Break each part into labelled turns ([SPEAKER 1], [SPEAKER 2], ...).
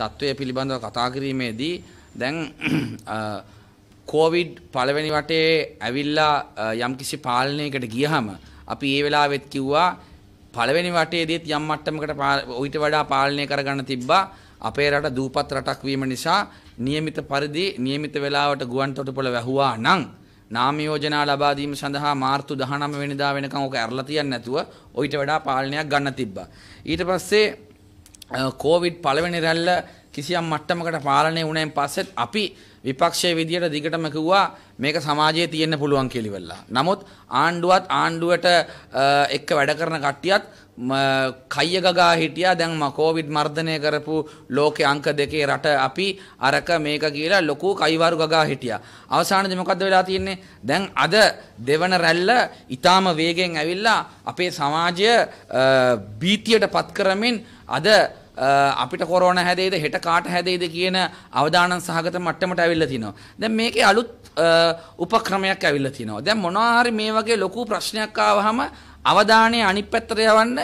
[SPEAKER 1] තත්ත්වය පිළිබඳව කතා කිරීමේදී දැන් කෝවිඩ් පළවෙනි වටේ ඇවිල්ලා යම්කිසි පාලනයකට ගියහම අපි ඒ වෙලාවෙත් කිව්වා පළවෙනි වටේදීත් යම් මට්ටමකට ඊට වඩා පාලනය කරගන්න තිබ්බා අපේ රට දූපත් රටක් වීම නිසා નિયમિત පරිදි નિયમિત වේලාවට ගුවන් තොටුපළ වැහුවා නම් නාම යෝජනා ලබා දීම සඳහා මාර්තු 19 වෙනිදා වෙනකන් ඔක ඇරලා තියන්න නැතුව ඊට වඩා පාලනයක් ගන්න තිබ්බා ඊට පස්සේ කෝවිඩ් පළවෙනි රැල්ල කිසියම් මට්ටමකට පාලනය වුණෙන් පස්සෙත් අපි විපක්ෂයේ විදියට දිගටම කිව්වා මේක සමාජයේ තියෙන්න පුළුවන් කියලා. නමුත් ආණ්ඩුවත් ආණ්ඩුවට එක්ක වැඩ කරන කට්ටියත් කය ගගා හිටියා දැන් මකෝවිඩ් මර්ධනය කරපු ලෝකෙ අංක දෙකේ රට අපි අරක මේක කියලා ලොකු කයිවරු ගගා හිටියා. අවසානද මොකද වෙලා තියෙන්නේ දැන් අද දෙවන රැල්ල ඉතාම වේගෙන් ඇවිල්ලා අපේ සමාජය බීතියට පත් කරමින් අද අපිට කොරෝණ හැදේද හෙට කාට හැදේද කියන අවධානන් සහගත මට්ටමට ඇවිල්ල තිනවා. දැන් මේකේ අලුත් උපක්‍රමයක් ඇවිල්ල තිනවා. දැන් මොනවාහරි මේ වගේ ලොකු ප්‍රශ්නයක් ආවහම අවධානය අනිත් පැත්තට යවන්න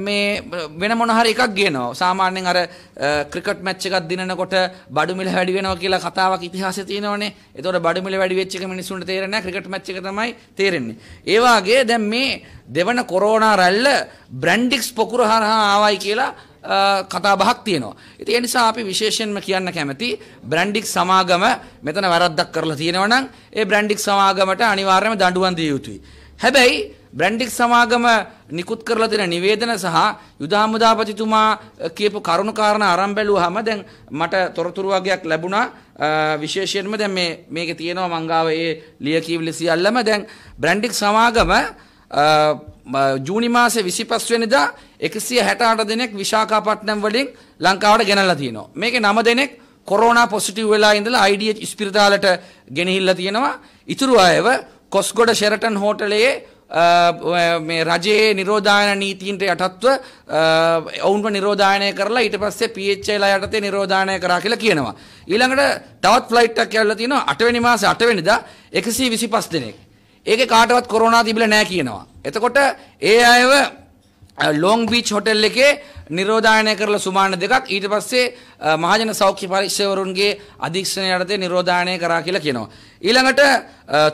[SPEAKER 1] මේ වෙන මොන හරි එකක් ගේනවා. සාමාන්‍යයෙන් අර ක්‍රිකට් මැච් එකක් දිනනකොට බඩු මිල වැඩි වෙනවා කියලා කතාවක් ඉතිහාසයේ තියෙනවනේ. ඒතකොට බඩු මිල වැඩි වෙච්ච එක මිනිස්සුන්ට තේරෙන්නේ නැහැ. ක්‍රිකට් මැච් එක තමයි තේරෙන්නේ. ඒ වාගේ දැන් මේ දෙවන කොරෝනා රැල්ල බ්‍රැන්ඩික්ස් පොකුර හරහා ආවයි කියලා කතා බහක් තියෙනවා. ඉතින් ඒ නිසා අපි විශේෂයෙන්ම කියන්න කැමති බ්‍රැන්ඩික් සමාගම මෙතන වැරද්දක් කරලා තියෙනවා නම් ඒ බ්‍රැන්ඩික් සමාගමට අනිවාර්යයෙන්ම දඬුවම් දිය යුතුයි. හැබැයි බ්‍රැන්ඩික් සමාගම නිකුත් කරලා දෙන නිවේදන සහ යුද හමුදාපතිතුමා කියපු කරුණු කාරණා අරන් බැලුවාම දැන් මට තොරතුරු වගේක් ලැබුණා විශේෂයෙන්ම දැන් මේ මේකේ තියෙනවා මංගාව ඒ ලියකියවිලි සියල්ලම දැන් බ්‍රැන්ඩික් සමාගම ජූනි මාසේ 25 වෙනිදා 168 දෙනෙක් විශාඛාපට්නම් වලින් ලංකාවට ගෙනල්ලා තිනවා. මේකේ 9 දෙනෙක් කොරෝනා පොසිටිව් වෙලා ඉඳලා IDH ස්පිරිතාලට ගෙනහිල්ලා තියෙනවා. ඉතුරු අයව කොස්ගොඩ ෂෙරටන් හෝටලයේ මේ රජයේ නිරෝධායන නීතින්ට යටත්ව ඔවුන්ව නිරෝධායනය කරලා ඊට පස්සේ PHL යටතේ නිරෝධායනය කරා කියලා කියනවා. ඊළඟට තවත් ෆ්ලයිට් එකක් යවලා තිනවා 8 වෙනි මාසේ 8 වෙනිදා 125 දෙනෙක්. ඒකේ කාටවත් කොරෝනා තිබිලා නැහැ කියනවා. එතකොට ඒ අයව ලෝං බීච් හොටෙල් එකේ නිරෝධායනය කරලා සුමාන දෙකක් ඊට පස්සේ මහජන සෞඛ්‍ය පරීක්ෂකවරුන්ගේ අධීක්ෂණය යටතේ නිරෝධායනය කරා කියලා කියනවා. ඊළඟට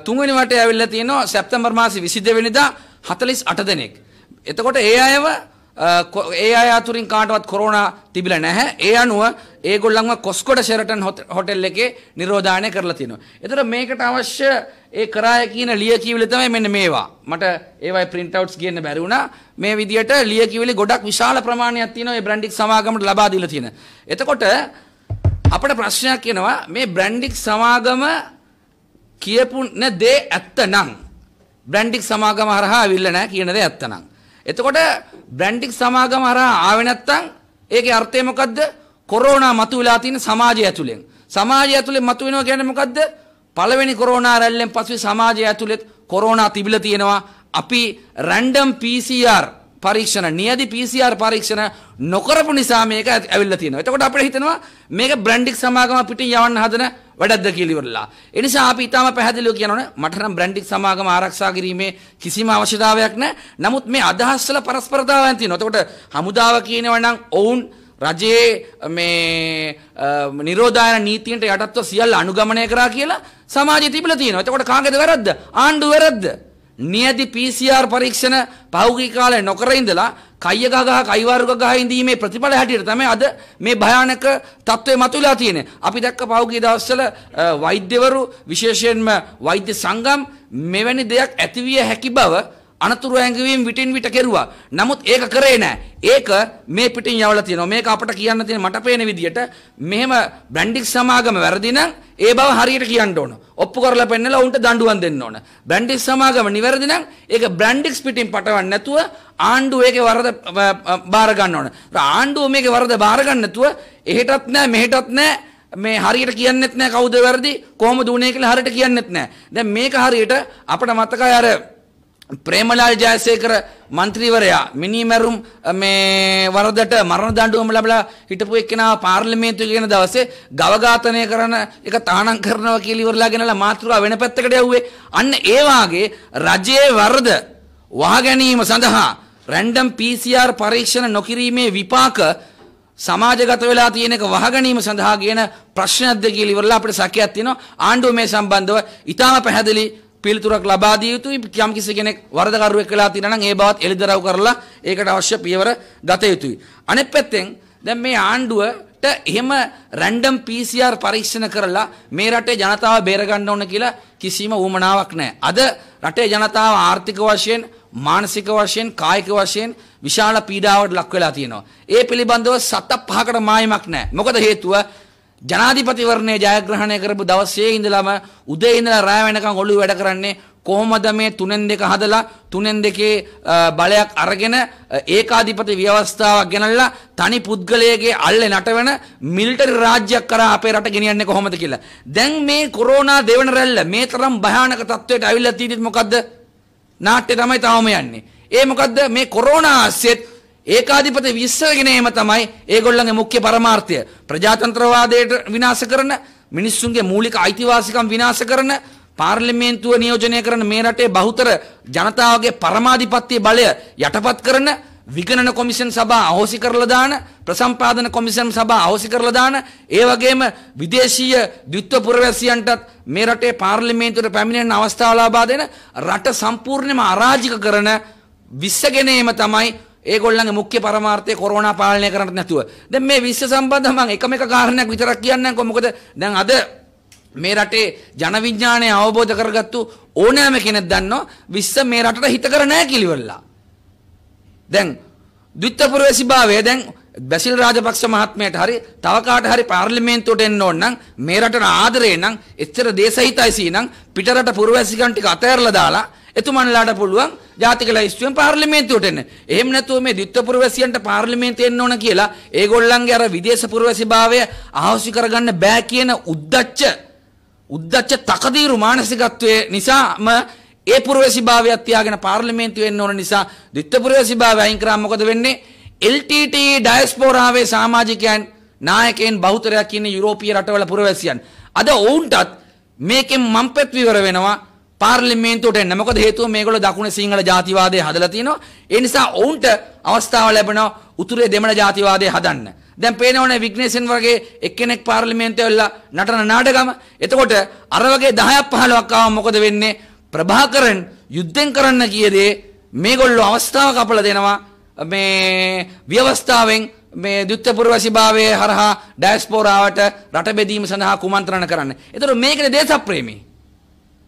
[SPEAKER 1] තුන්වෙනි වටේ ඇවිල්ලා තියෙනවා සැප්තැම්බර් මාසේ 22 වෙනිදා 48 දෙනෙක්. එතකොට ඒ අයව ඒ අයාතුරින් කාටවත් කොරෝණ තිබිල නැහැ ඒ අනුව ඒගොල්ලන්ම කොස්කොට ෂෙරටන් හොටෙල් එකේ නිරෝධානය කරලා තිනවා. එතට මේකට අවශ්‍ය ඒ කරාය කියන ලියකිවිලි තමයි මෙන්න මේවා. මට ඒවයි print outs කියන්න බැරි වුණා. මේ විදියට ලියකිවිලි ගොඩක් විශාල ප්‍රමාණයක් තියෙනවා මේ බ්‍රැන්ඩික් සමාගමට ලබා දීලා තියෙන. එතකොට අපිට ප්‍රශ්නයක් එනවා මේ බ්‍රැන්ඩික් සමාගම කියපු දේ ඇත්තනම් බ්‍රැන්ඩික් සමාගම හරහා අවිල්ල නැහැ කියන දේ ඇත්තනම් එතකොට බ්‍රැන්ඩික් සමාගම හරහා ආවේ නැත්නම් ඒකේ අර්ථය මොකද්ද? කොරෝනා මතුවලා තියෙන සමාජය ඇතුලෙන්. සමාජය ඇතුලෙන් මතුවෙනවා කියන්නේ මොකද්ද? පළවෙනි කොරෝනා රැල්ලෙන් පස්සේ සමාජය ඇතුලෙත් කොරෝනා තිබිලා තියෙනවා. අපි රැන්ඩම් PCR පරීක්ෂණ නියදි PCR පරීක්ෂණ නොකරපු නිසා මේක ඇවිල්ලා තියෙනවා. එතකොට අපිට හිතෙනවා මේක බ්‍රැන්ඩික් සමාගම පිටින් යවන්න හදන වැඩක්ද කියලා ඉවරලා. ඒ නිසා අපි ඊටම පැහැදිලිව කියනවනේ මට නම් බ්‍රැන්ඩික් සමාගම ආරක්ෂා කිරීමේ කිසිම අවශ්‍යතාවයක් නැහැ. නමුත් මේ අදහස් වල පරස්පරතාවයන් තියෙනවා. එතකොට හමුදාව කියනවා නම් ඔවුන් රජයේ මේ නිරෝධායන නීතියට යටත්ව සියල්ල අනුගමනය කරා කියලා සමාජය තිබිලා තියෙනවා. එතකොට කාගේද වැරද්ද? ආණ්ඩුව වැරද්ද? නියති PCR පරීක්ෂණ පහුගිය කාලේ නොකර ඉඳලා කය ගහ ගහ කයි වර්ග ගහ ඉඳීමේ ප්‍රතිඵල හැටියට තමයි අද මේ භයානක තත්ත්වය මතුවලා තියෙන්නේ. අපි දැක්ක පහුගිය දවස්වල වෛද්‍යවරු විශේෂයෙන්ම වෛද්‍ය සංගම් මෙවැනි දෙයක් ඇතිවිය හැකි බව අනතුරු හැඟවීම් විටින් විට කෙරුවා. නමුත් ඒක කරේ නෑ. ඒක මේ පිටින් යවලා තියෙනවා. මේක අපට කියන්න තියෙන මට පේන විදියට මෙහෙම බ්‍රැන්ඩික් සමාගම වැරදි නම් ඒ බව හරියට කියන්න ඕන. ඔප්පු කරලා පෙන්නලා උන්ට දඬුවම් දෙන්න ඕන. බ්‍රැන්ඩික් සමාගම නිවැරදි නම් ඒක බ්‍රැන්ඩික්ස් පිටින් පටවන්නේ නැතුව ආණ්ඩුව ඒකේ වරද බාර ගන්න ඕන. ආණ්ඩුව මේකේ වරද බාර ගන්න නැතුව එහෙටත් නෑ මෙහෙටත් නෑ මේ හරියට කියන්නෙත් නෑ කවුද වැරදි කොහොමද උනේ කියලා හරියට කියන්නෙත් නෑ. දැන් මේක හරියට අපිට මතකයි අර ප්‍රේමලාල් ජයසේකර මන්ත්‍රීවරයා මිනිමැරුම් මේ වරදට මරණ දඬුවම ලැබලා හිටපු එක්කෙනා පාර්ලිමේන්තුවේ කියන දවසේ ගවඝාතනය කරන එක තානම් කරනවා කියලා ඉවරලා ගෙනලා මාතෘකාව වෙන පැත්තකට යව්වේ අන්න ඒ වාගේ රජයේ වරද වහ ගැනීම සඳහා රැන්ඩම් PCR පරීක්ෂණ නොකිරීමේ විපාක සමාජගත වෙලා තියෙන එක වහ ගැනීම සඳහා කියන ප්‍රශ්නයක්ද කියලා ඉවරලා අපිට සැකයක් තියෙනවා ආණ්ඩුව මේ සම්බන්ධව ඊටාම පැහැදිලි පිළිතුරක් ලබා දිය යුතුයි යම් කිසි කෙනෙක් වරදකරුවෙක් වෙලා තියෙනවා නම් ඒ බවත් එළිදරව් කරලා ඒකට අවශ්‍ය පියවර ගත යුතුයි. අනෙත් පැත්තෙන් දැන් මේ ආණ්ඩුවට එහෙම රැන්ඩම් PCR පරීක්ෂණ කරලා මේ රටේ ජනතාව බේරගන්න ඕන කියලා කිසිම උවමනාවක් නැහැ. අද රටේ ජනතාව ආර්ථික වශයෙන් මානසික වශයෙන් කායික වශයෙන් විශාල පීඩාවට ලක් වෙලා තියෙනවා. ඒ පිළිබඳව සත පහකට මායිමක් නැහැ. මොකද හේතුව ජනාධිපතිවරණය ජයග්‍රහණය කරපු දවසේ ඉඳලම උදේ ඉඳලා රෑ වෙනකන් ඔළුව වැඩ කරන්නේ කොහොමද මේ තුනෙන් දෙක හදලා තුනෙන් දෙකේ බලයක් අරගෙන ඒකාධිපති ව්‍යවස්ථාවක් ගෙනල්ලා තනි පුද්ගලයගේ අල්ලේ නටවන මිලිටරි රාජ්‍යයක් කරා අපේ රට ගෙනියන්නේ කොහොමද කියලා. දැන් මේ කොරෝනා දෙවන රැල්ල මේ තරම් භයානක තත්වයට අවිල්ලා තියෙද්දි මොකද්ද? නාට්‍ය තමයි තාම යන්නේ. ඒ මොකද්ද මේ කොරෝනා ආස්සෙත් ඒකාධිපති විශ්සර ගෙනීම තමයි ඒගොල්ලන්ගේ මුඛ්‍ය පරමාර්ථය. ප්‍රජාතන්ත්‍රවාදයට විනාශ කරන, මිනිස්සුන්ගේ මූලික අයිතිවාසිකම් විනාශ කරන, පාර්ලිමේන්තුව නියෝජනය කරන මේ රටේ බහුතර ජනතාවගේ පරමාධිපත්‍ය බලය යටපත් කරන විගණන කොමිෂන් සභා අහෝසි කරලා දාන ප්‍රසම්පාදන කොමිෂන් සභා අහෝසි කරලා දාන ඒ වගේම විදේශීය ද්විත්ව පුරවැසියන්ටත් මේ රටේ පාර්ලිමේන්තුවට පැමිණෙන අවස්ථාව ලබා දෙන රට සම්පූර්ණයෙන්ම අරාජික කරන විශ්සගෙනීම තමයි ඒගොල්ලන්ගේ මුඛ්‍ය පරමාර්ථය කොරෝනා පාලනය කරන්න නැතුව. දැන් මේ විශ්ව සම්බන්ධව මම එකම එක කාරණයක් විතරක් කියන්නම්කෝ. මොකද දැන් අද මේ රටේ ජන විඥාණය අවබෝධ කරගත්තු ඕනෑම කෙනෙක් දන්නවා විශ්ව මේ රටට හිතකර නැහැ කිලිවලා. දැන් ද්විත්වපුරවැසිභාවය දැන් බැසිල් රාජපක්ෂ මහත්මයට හරි තව කාට හරි පාර්ලිමේන්තුවට එන්න ඕන නම් මේ රටට ආදරේ නම් එච්චර දේශහිතයිසී නම් පිටරට පුරවැසිකම් ටික අතහැරලා දාලා එතුමන්ලාට පුළුවන් ජාතික ලයිස්තුවෙන් පාර්ලිමේන්තුවට එන්න. එහෙම නැතුව මේ ද්විත්ව පුරවැසියන්ට පාර්ලිමේන්තුවට එන්න ඕන කියලා ඒගොල්ලන්ගේ අර විදේශ පුරවැසිභාවය අහෝසි කරගන්න බෑ කියන උද්දච්ච උද්දච්ච තකදීරු මානසිකත්වයේ නිසාම ඒ පුරවැසිභාවය තියාගෙන පාර්ලිමේන්තුවට එන්න ඕන නිසා ද්විත්ව පුරවැසිභාවය අයින් කරාම මොකද වෙන්නේ? LTT ඩයස්පෝරාවේ සමාජිකයන් නායකයන් බහුතරයක් ඉන්නේ යුරෝපීය රටවල පුරවැසියන්. අද ඔවුන්ටත් මේකෙන් මම්පෙත් විවර වෙනවා පාර්ලිමේන්තුවට එන්න. මොකද හේතුව මේගොල්ලෝ දකුණේ සිංහල ජාතිවාදය හදලා තිනවා. ඒ නිසා ඔවුන්ට අවස්ථාව ලැබෙනවා උතුරේ දෙමළ ජාතිවාදය හදන්න. දැන් පේනවනේ විග්නේෂන් වගේ එක්කෙනෙක් පාර්ලිමේන්තුවේ වෙලා නටන නාටකම. එතකොට අර වගේ 10ක් 15ක් ආවම මොකද වෙන්නේ? ප්‍රභාකරන් යුද්ධෙන් කරන්න කියදේ මේගොල්ලෝ අවස්ථාව කපලා දෙනවා. මේ ව්‍යවස්ථාවෙන් මේ ද්විත්වපුරවැසිභාවයේ හරහා ඩයස්පෝරාවට රට බෙදීම සඳහා කුමන්ත්‍රණ කරන්න. ඒතර මේකනේ දේශප්‍රේමී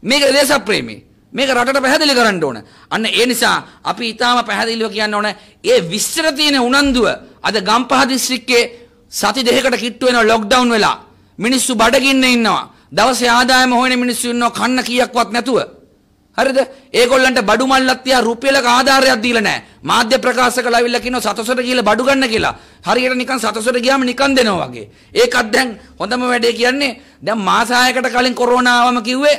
[SPEAKER 1] මේක දේශ ප්‍රේමී. මේක රටට පැහැදිලි කරන්න ඕන. අන්න ඒ නිසා අපි ඊටාම පැහැදිලිව කියන්න ඕන ඒ විස්තර තියෙන උනන්දුව අද ගම්පහ දිස්ත්‍රික්කයේ සති දෙකකට කිට්ටු වෙන ලොක්ඩවුන් වෙලා මිනිස්සු බඩගින්න ඉන්නවා. දවසේ ආදායම හොයන මිනිස්සු ඉන්නවා කන්න කීයක්වත් නැතුව. හරිද? ඒගොල්ලන්ට බඩු මල්ලක් තියා රුපියලක ආධාරයක් දීලා නැහැ. මාධ්‍ය ප්‍රකාශකලා අවිල්ලා කියනවා සතසොට ගිහලා බඩු ගන්න කියලා. හරියට නිකන් සතසොට ගියාම නිකන් දෙනවා වගේ. ඒකත් දැන් හොඳම වැඩේ කියන්නේ දැන් මාස කලින් කොරෝනාවම කිව්වේ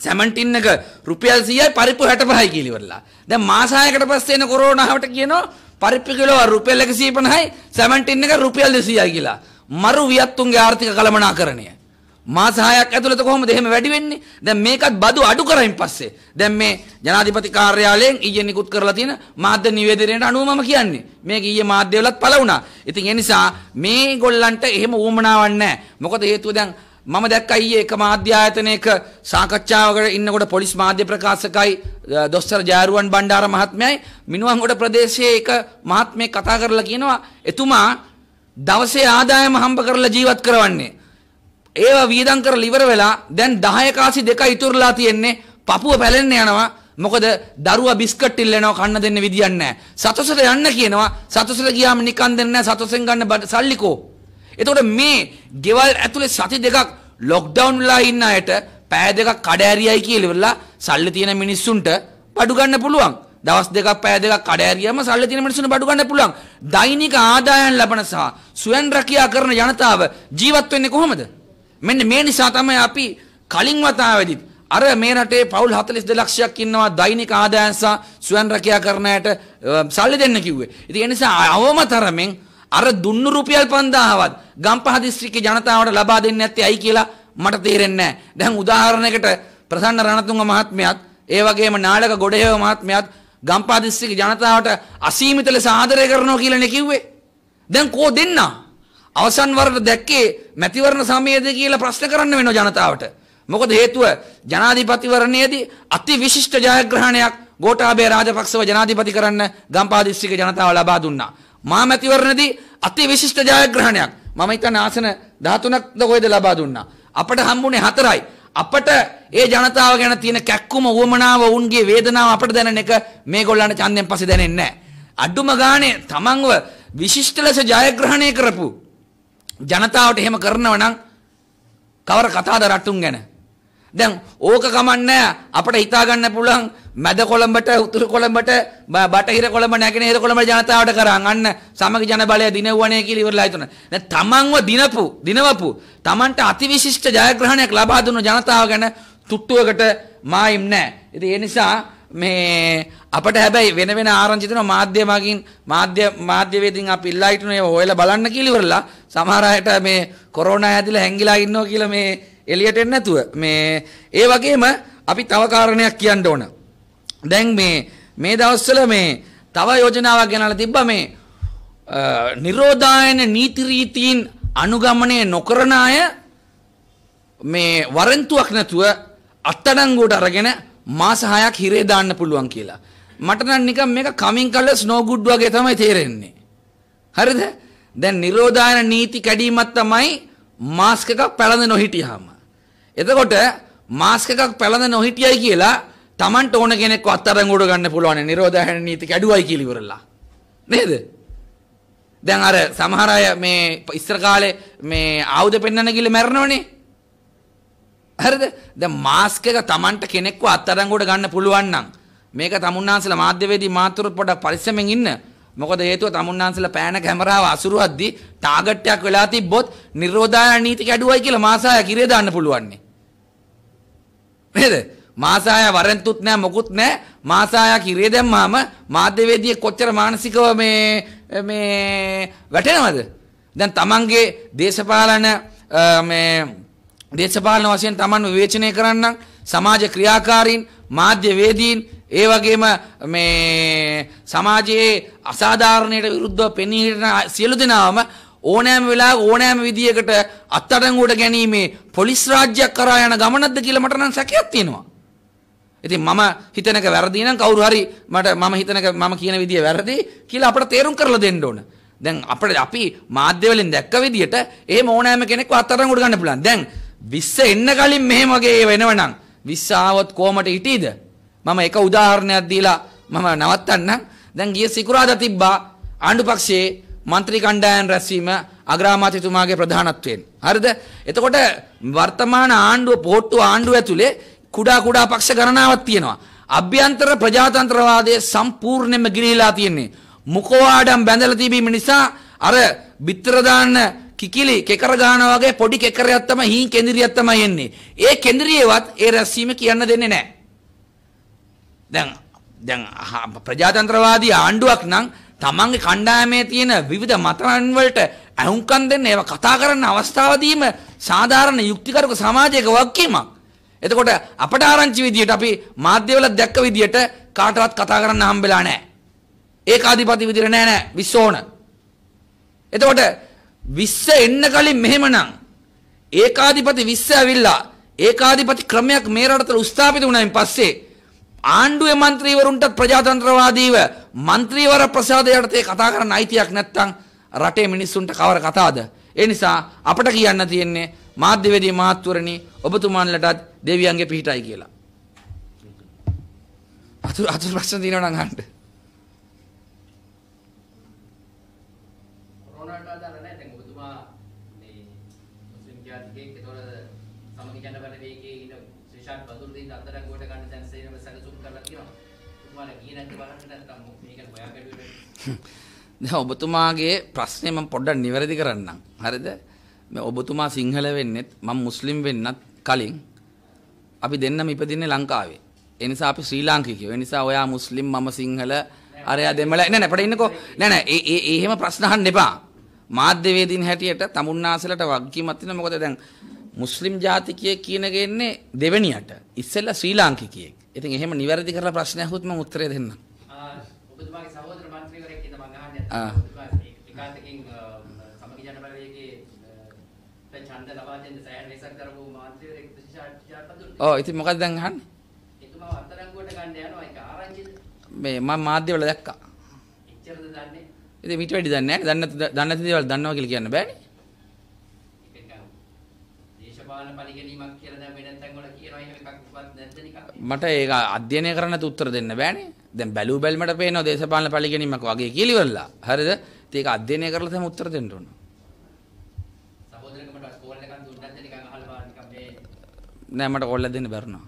[SPEAKER 1] සැමන්ටින් එක රුපියල් 100යි පරිප්පු 65යි කියලා ඉවරලා. දැන් මාස 6කට පස්සේ එන කොරෝනාවට කියනවා පරිප්පු කිලෝ රුපියල් 150යි සැමන්ටින් එක රුපියල් 200යි කියලා. මරු වියත්තුන්ගේ ආර්ථික කළමනාකරණය. මාස 6ක් ඇතුළත කොහොමද එහෙම වැඩි වෙන්නේ? දැන් මේකත් බදු අඩු කරමින් පස්සේ දැන් මේ ජනාධිපති කාර්යාලයෙන් ඊයේ නිකුත් කරලා තියෙන මාධ්‍ය නිවේදනයට අනුව මම කියන්නේ. මේක ඊයේ මාධ්‍ය වලත් පළ වුණා. ඉතින් ඒ නිසා මේගොල්ලන්ට එහෙම උවමනාවක් නැහැ. මොකද හේතුව දැන් මම දැක්ක ඊයේ එක මාධ්‍ය ආයතනයක සාකච්ඡාවකට ඉන්නකොට පොලිස් මාධ්‍ය ප්‍රකාශකයි දොස්තර ජයරුවන් බණ්ඩාර මහත්මයයි මිනුවන්ගොඩ ප්‍රදේශයේ එක මහත්මේ කතා කරලා කියනවා එතුමා දවසේ ආදායම හම්බ කරලා ජීවත් කරවන්නේ. ඒවා වියදම් කරලා ඉවර වෙලා දැන් 10 කාසි දෙක ඉතුරුලා තියෙන්නේ පපුව පැලෙන්න යනවා මොකද දරුවා බිස්කට් ඉල්ලනවා කන්න දෙන්න විදියක් නැහැ. සතොසට යන්න කියනවා සතොසට ගියාම නිකන් දෙන්නේ නැහැ සතොසෙන් ගන්න සල්ලිකෝ එතකොට මේ ගෙවල් ඇතුලේ සති දෙකක් ලොක්ඩවුන් වෙලා ඉන්න අයට පෑ දෙකක් කඩ ඇරියයි කියලා ඉවරලා සල්ලි තියෙන මිනිස්සුන්ට බඩු ගන්න පුළුවන්. දවස් දෙකක් පෑ දෙකක් කඩ ඇරියම සල්ලි තියෙන මිනිස්සුන්ට බඩු ගන්න පුළුවන්. දෛනික ආදායම් ලබන සහ සුවෙන් රැකියා කරන ජනතාව ජීවත් වෙන්නේ කොහොමද? මෙන්න මේ නිසා තමයි අපි කලින් වතාවෙදිත් අර මේ රටේ පවුල් 42 ලක්ෂයක් ඉන්නවා දෛනික ආදායම් සහ සුවෙන් රැකියා කරන අයට සල්ලි දෙන්න කිව්වේ. ඉතින් ඒ නිසා අවම තරමෙන් අර දුන්නු රුපියල් 5000වත් ගම්පහ දිස්ත්‍රික්කේ ජනතාවට ලබා දෙන්නේ නැත්තේ ඇයි කියලා මට තේරෙන්නේ නැහැ. දැන් උදාහරණයකට ප්‍රසන්න රණතුංග මහත්මයාත් ඒ වගේම නාලක ගොඩේව මහත්මයාත් ගම්පහ දිස්ත්‍රික්කේ ජනතාවට අසීමිත ලෙස ආදරය කරනවා කියලානේ කිව්වේ. දැන් කෝ දෙන්න? අවසන් වරට දැක්කේ මැතිවරණ සමයේදී කියලා ප්‍රශ්න කරන්න වෙනවා ජනතාවට. මොකද හේතුව ජනාධිපතිවරණයේදී අතිවිශිෂ්ට ජයග්‍රහණයක් ගෝඨාභය රාජපක්ෂව ජනාධිපති කරන්න ගම්පහ දිස්ත්‍රික්කේ ජනතාව ලබා දුන්නා. මා මැතිවරණදී අති විශිෂ්ට ජයග්‍රහණයක් මම හිතන්නේ ආසන 13ක්ද කොහෙද ලබා දුන්නා අපට හම්බුනේ හතරයි අපට ඒ ජනතාව ගැන තියෙන කැක්කුම වුවමනාව වුන්ගේ වේදනාව අපට දැනෙන එක මේ ගොල්ලන්ට ඡන්දයෙන් පස්සේ දැනෙන්නේ නැහැ. අඩුම ගානේ තමන්ව විශිෂ්ට ලෙස ජයග්‍රහණය කරපු ජනතාවට එහෙම කරනව නම් කවර කතාද රටුන් ගැන දැන් ඕක කමන්නේ අපිට හිතා ගන්න පුළුවන් මැද කොළඹට උතුරු කොළඹට බටහිර කොළඹ නැගෙනහිර කොළඹ ජනතාවට කරන් අන්න සමග ජන බලය දිනවුවනේ කියලා ඉවරලා හිටුණා. දැන් තමන්ව දිනපු දිනවපු තමන්ට අතිවිශිෂ්ට ජයග්‍රහණයක් ලබා දුන්න ජනතාව ගැන තුට්ටුවකට මායිම් නැහැ. ඉතින් ඒ නිසා මේ අපට හැබැයි වෙන වෙන ආරංචි දෙනවා මාධ්‍ය මගින් මාධ්‍ය මාධ්‍ය වේදින් අපි ඉල්ලා හිටුනේ ඔයලා බලන්න කියලා ඉවරලා සමහර අයට මේ කොරෝනා හැදිලා හැංගිලා ඉන්නවා කියලා මේ එලියට එන්නේ නැතුව මේ ඒ වගේම අපි තව කාරණයක් කියන්න ඕන. දැන් මේ මේ දවස්වල මේ තව යෝජනාවක් ගෙනල්ලා තිබ්බා මේ නිරෝධායන නීති රීතීන් අනුගමනය නොකරන අය මේ වරෙන්තුවක් නැතුව අත්අඩංගුවට අරගෙන මාස 6ක් හිරේ දාන්න පුළුවන් කියලා. මට නම් නිකන් මේක කමින් කලස් නෝ ගුඩ් වගේ තමයි තේරෙන්නේ. හරිද? දැන් නිරෝධායන නීති කැඩීමක් තමයි මාස්ක් එකක් පැළඳ නොහිටියාම. එතකොට මාස්ක එකක් පැළඳ නොහිටියයි කියලා Tamanට ඕන කෙනෙක්ව අත්අඩංගුවට ගන්න පුළුවන් නිරෝධායන නීති කැඩුවයි කියලා ඉවරලා. නේද? දැන් අර සමහර අය මේ ඉස්සර කාලේ මේ ආයුධ පෙන්වන්න ගිහලා මැරෙනවනේ. හරිද? දැන් මාස්ක් එක Tamanට කෙනෙක්ව අත්අඩංගුවට ගන්න පුළුවන් නම් මේක තමුන්නාන්සලා මාධ්‍යවේදී මාතෘ පොඩක් පරිස්සමෙන් ඉන්න. මොකද හේතුව තමුන්නාන්සලා පෑන කැමරාව අසුරුවද්දී ටාගට් එකක් වෙලා තිබ්බොත් නිරෝධායන නීති කැඩුවයි කියලා මාසාය කිරේ දාන්න පුළුවන්නේ. නේද? මාසාය වරෙන්තුත් නෑ මොකුත් නෑ මාසාය කිරිය දැම්මාම මාධ්‍යවේදියෙක් කොච්චර මානසිකව මේ මේ වැටෙනවද? දැන් තමන්ගේ දේශපාලන මේ දේශපාලන වශයෙන් තමන් විවේචනය කරන්න සමාජ ක්‍රියාකාරීන් මාධ්‍යවේදීන් ඒ වගේම මේ සමාජයේ අසාධාරණයට විරුද්ධව පෙනී සියලු දෙනාම ඕනෑම වෙලාවක ඕනෑම විදියකට අත්අඩංගුවට ගැනීමේ පොලිස් රාජ්‍යයක් කරා යන ගමනක්ද කියලා මට නම් සැකයක් තියෙනවා. ඉතින් මම හිතනක වැරදි නම් කවුරු හරි මට මම හිතනක මම කියන විදිය වැරදි කියලා අපට තේරුම් කරලා දෙන්න ඕන. දැන් අපිට අපි මාධ්‍ය වලින් දැක්ක විදියට එහෙම ඕනෑම කෙනෙක්ව අත්අඩංගුවට ගන්න පුළුවන්. දැන් 20 එන්න කලින් මෙහෙම වගේ වෙනවනම් 20 ආවොත් කොහමට හිටීද? මම එක උදාහරණයක් දීලා මම නවත්තන්නම්. දැන් ගිය සිකුරාදා තිබ්බා ආණ්ඩු පක්ෂයේ මන්ත්‍රී කණ්ඩායම් රැස්වීම අග්‍රාමාත්‍යතුමාගේ ප්‍රධානත්වයෙන්. හරිද? එතකොට වර්තමාන ආණ්ඩුව පොට්ටු ආණ්ඩුව ඇතුලේ කුඩා කුඩා පක්ෂ ගණනාවක් තියෙනවා. අභ්‍යන්තර ප්‍රජාතන්ත්‍රවාදය සම්පූර්ණයෙන්ම ගිලිලා තියෙන්නේ. මුකවාඩම් බැඳලා තිබීම නිසා අර බිත්තර දාන්න කිකිලි කෙකර ගාන වගේ පොඩි කෙකරයක් තමයි හීන් කෙඳිරියක් තමයි එන්නේ. ඒ කෙඳිරියවත් ඒ රැස්වීම කියන්න දෙන්නේ නැහැ. දැන් දැන් ප්‍රජාතන්ත්‍රවාදී ආණ්ඩුවක් නම් තමන්ගේ කණ්ඩායමේ තියෙන විවිධ මතයන් වලට ඇහුම්කන් දෙන්න ඒවා කතා කරන්න අවස්ථාව දීම සාධාරණ යුක්තිකරුක සමාජයක වගකීමක්. එතකොට අපට ආරංචි විදියට අපි මාධ්‍යවල දැක්ක විදියට කාටවත් කතා කරන්න හම්බෙලා නැහැ. ඒකාධිපති විදියට නෑ නෑ විස්ස ඕන. එතකොට විස්ස එන්න කලින් මෙහෙමනම් ඒකාධිපති විස්ස ඇවිල්ලා ඒකාධිපති ක්‍රමයක් මේ රටතල ස්ථාපිත වුණායින් පස්සේ ආණ්ඩුවේ මන්ත්‍රීවරුන්ට ප්‍රජාතන්ත්‍රවාදීව මන්ත්‍රීවර ප්‍රසාදය යටතේ කතා කරන්න අයිතියක් නැත්නම් රටේ මිනිස්සුන්ට කවර කතාවද? ඒ නිසා අපට කියන්න තියෙන්නේ මාධ්‍යවේදී මහත්වරණි ඔබතුමන්ලටත් දෙවියන්ගේ පිහිටයි කියලා. අතුරු අතුරු ප්‍රශ්න තියෙනවා නම් අහන්න. දැන් ඔබතුමාගේ ප්‍රශ්නේ මම පොඩ්ඩක් නිවැරදි කරන්නම්. හරිද? මේ ඔබතුමා සිංහල වෙන්නෙත් මම මුස්ලිම් වෙන්නත් කලින් අපි දෙන්නම ඉපදින්නේ ලංකාවේ. ඒ නිසා අපි ශ්‍රී ලාංකිකයෝ. ඒ නිසා ඔයා මුස්ලිම් මම සිංහල අරයා දෙමළ නෑ නෑ පොඩ ඉන්නකෝ. නෑ නෑ ඒ ඒ එහෙම ප්‍රශ්න අහන්න එපා. මාධ්‍යවේදීන් හැටියට තමුන්නාසලට වගකීමක් තියෙනවා. මොකද දැන් මුස්ලිම් ජාතිකයෙක් කියන ගෙන්නේ දෙවෙනියට. ඉස්සෙල්ලා ශ්‍රී ලාංකිකයෙක්. ඉතින් එහෙම නිවැරදි කරලා ප්‍රශ්න අහුවොත් මම උත්තරේ දෙන්නම්. විකාශකෙන් සමගි ජන බලවේගයේ ඡන්ද ලබා දෙන්න සෑහෙන වෙසක් දරපු මාත්‍රිවරයෙක් ප්‍රතිශාර්ථ ඔව් ඉතින් මොකද දැන් අහන්නේ? එතුමා අත්තරංගුවට ගන්න යනවා ඒක ආරංචිද? මේ මම මාධ්‍ය වල දැක්කා. එච්චරද දන්නේ? ඉතින් මීට වැඩි දන්නේ නැහැ. දන්නේ නැති දන්නේ නැති දේවල් දන්නවා කියලා කියන්න බෑනේ. දේශපාලන පරිගැනීමක් කියලා දැන් වෙනත් තැන් වල කියනවා එහෙම එකක් උපත් නැද්ද නිකන්? මට ඒක අධ්‍යයනය කරන්න උත්තර දෙන්න බෑනේ. දැන් බැලූ බැලමට පේනවා දේශපාලන පරිගැනීමක් වගේ කියලා ඉවරලා. හරිද? ඉතින් ඒක අධ්‍යයනය කරලා තමයි උත්තර දෙන්න ඕන.
[SPEAKER 2] සහෝදරකමට කෝල් එකක් දුන්නත් නිකන් අහලා බලන්න නිකන්
[SPEAKER 1] මේ නෑ මට කෝල් දෙන්න බැරුණා.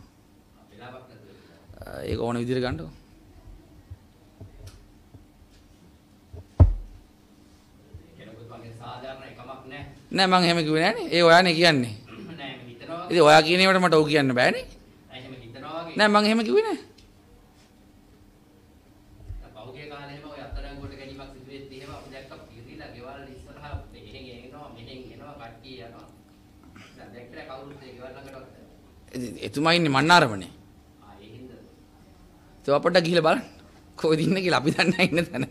[SPEAKER 1] ඒක ඕන විදිහට ගන්නකො. නෑ මං එහෙම කිව්වේ නෑනේ. ඒ ඔයානේ කියන්නේ. නෑ හිතනවා. ඉතින් ඔයා කියනේකට මට ඔව් කියන්න බෑනේ. නෑ මං එහෙම කිව්වේ නෑ. එතුමා ඉන්නේ මන්නාරමනේ. ආ ඒ හින්දා. තෝ අපට ගිහිල්ලා බලන්න. කොහෙද ඉන්නේ කියලා අපි දන්නේ නැහැ ඉන්න තැන.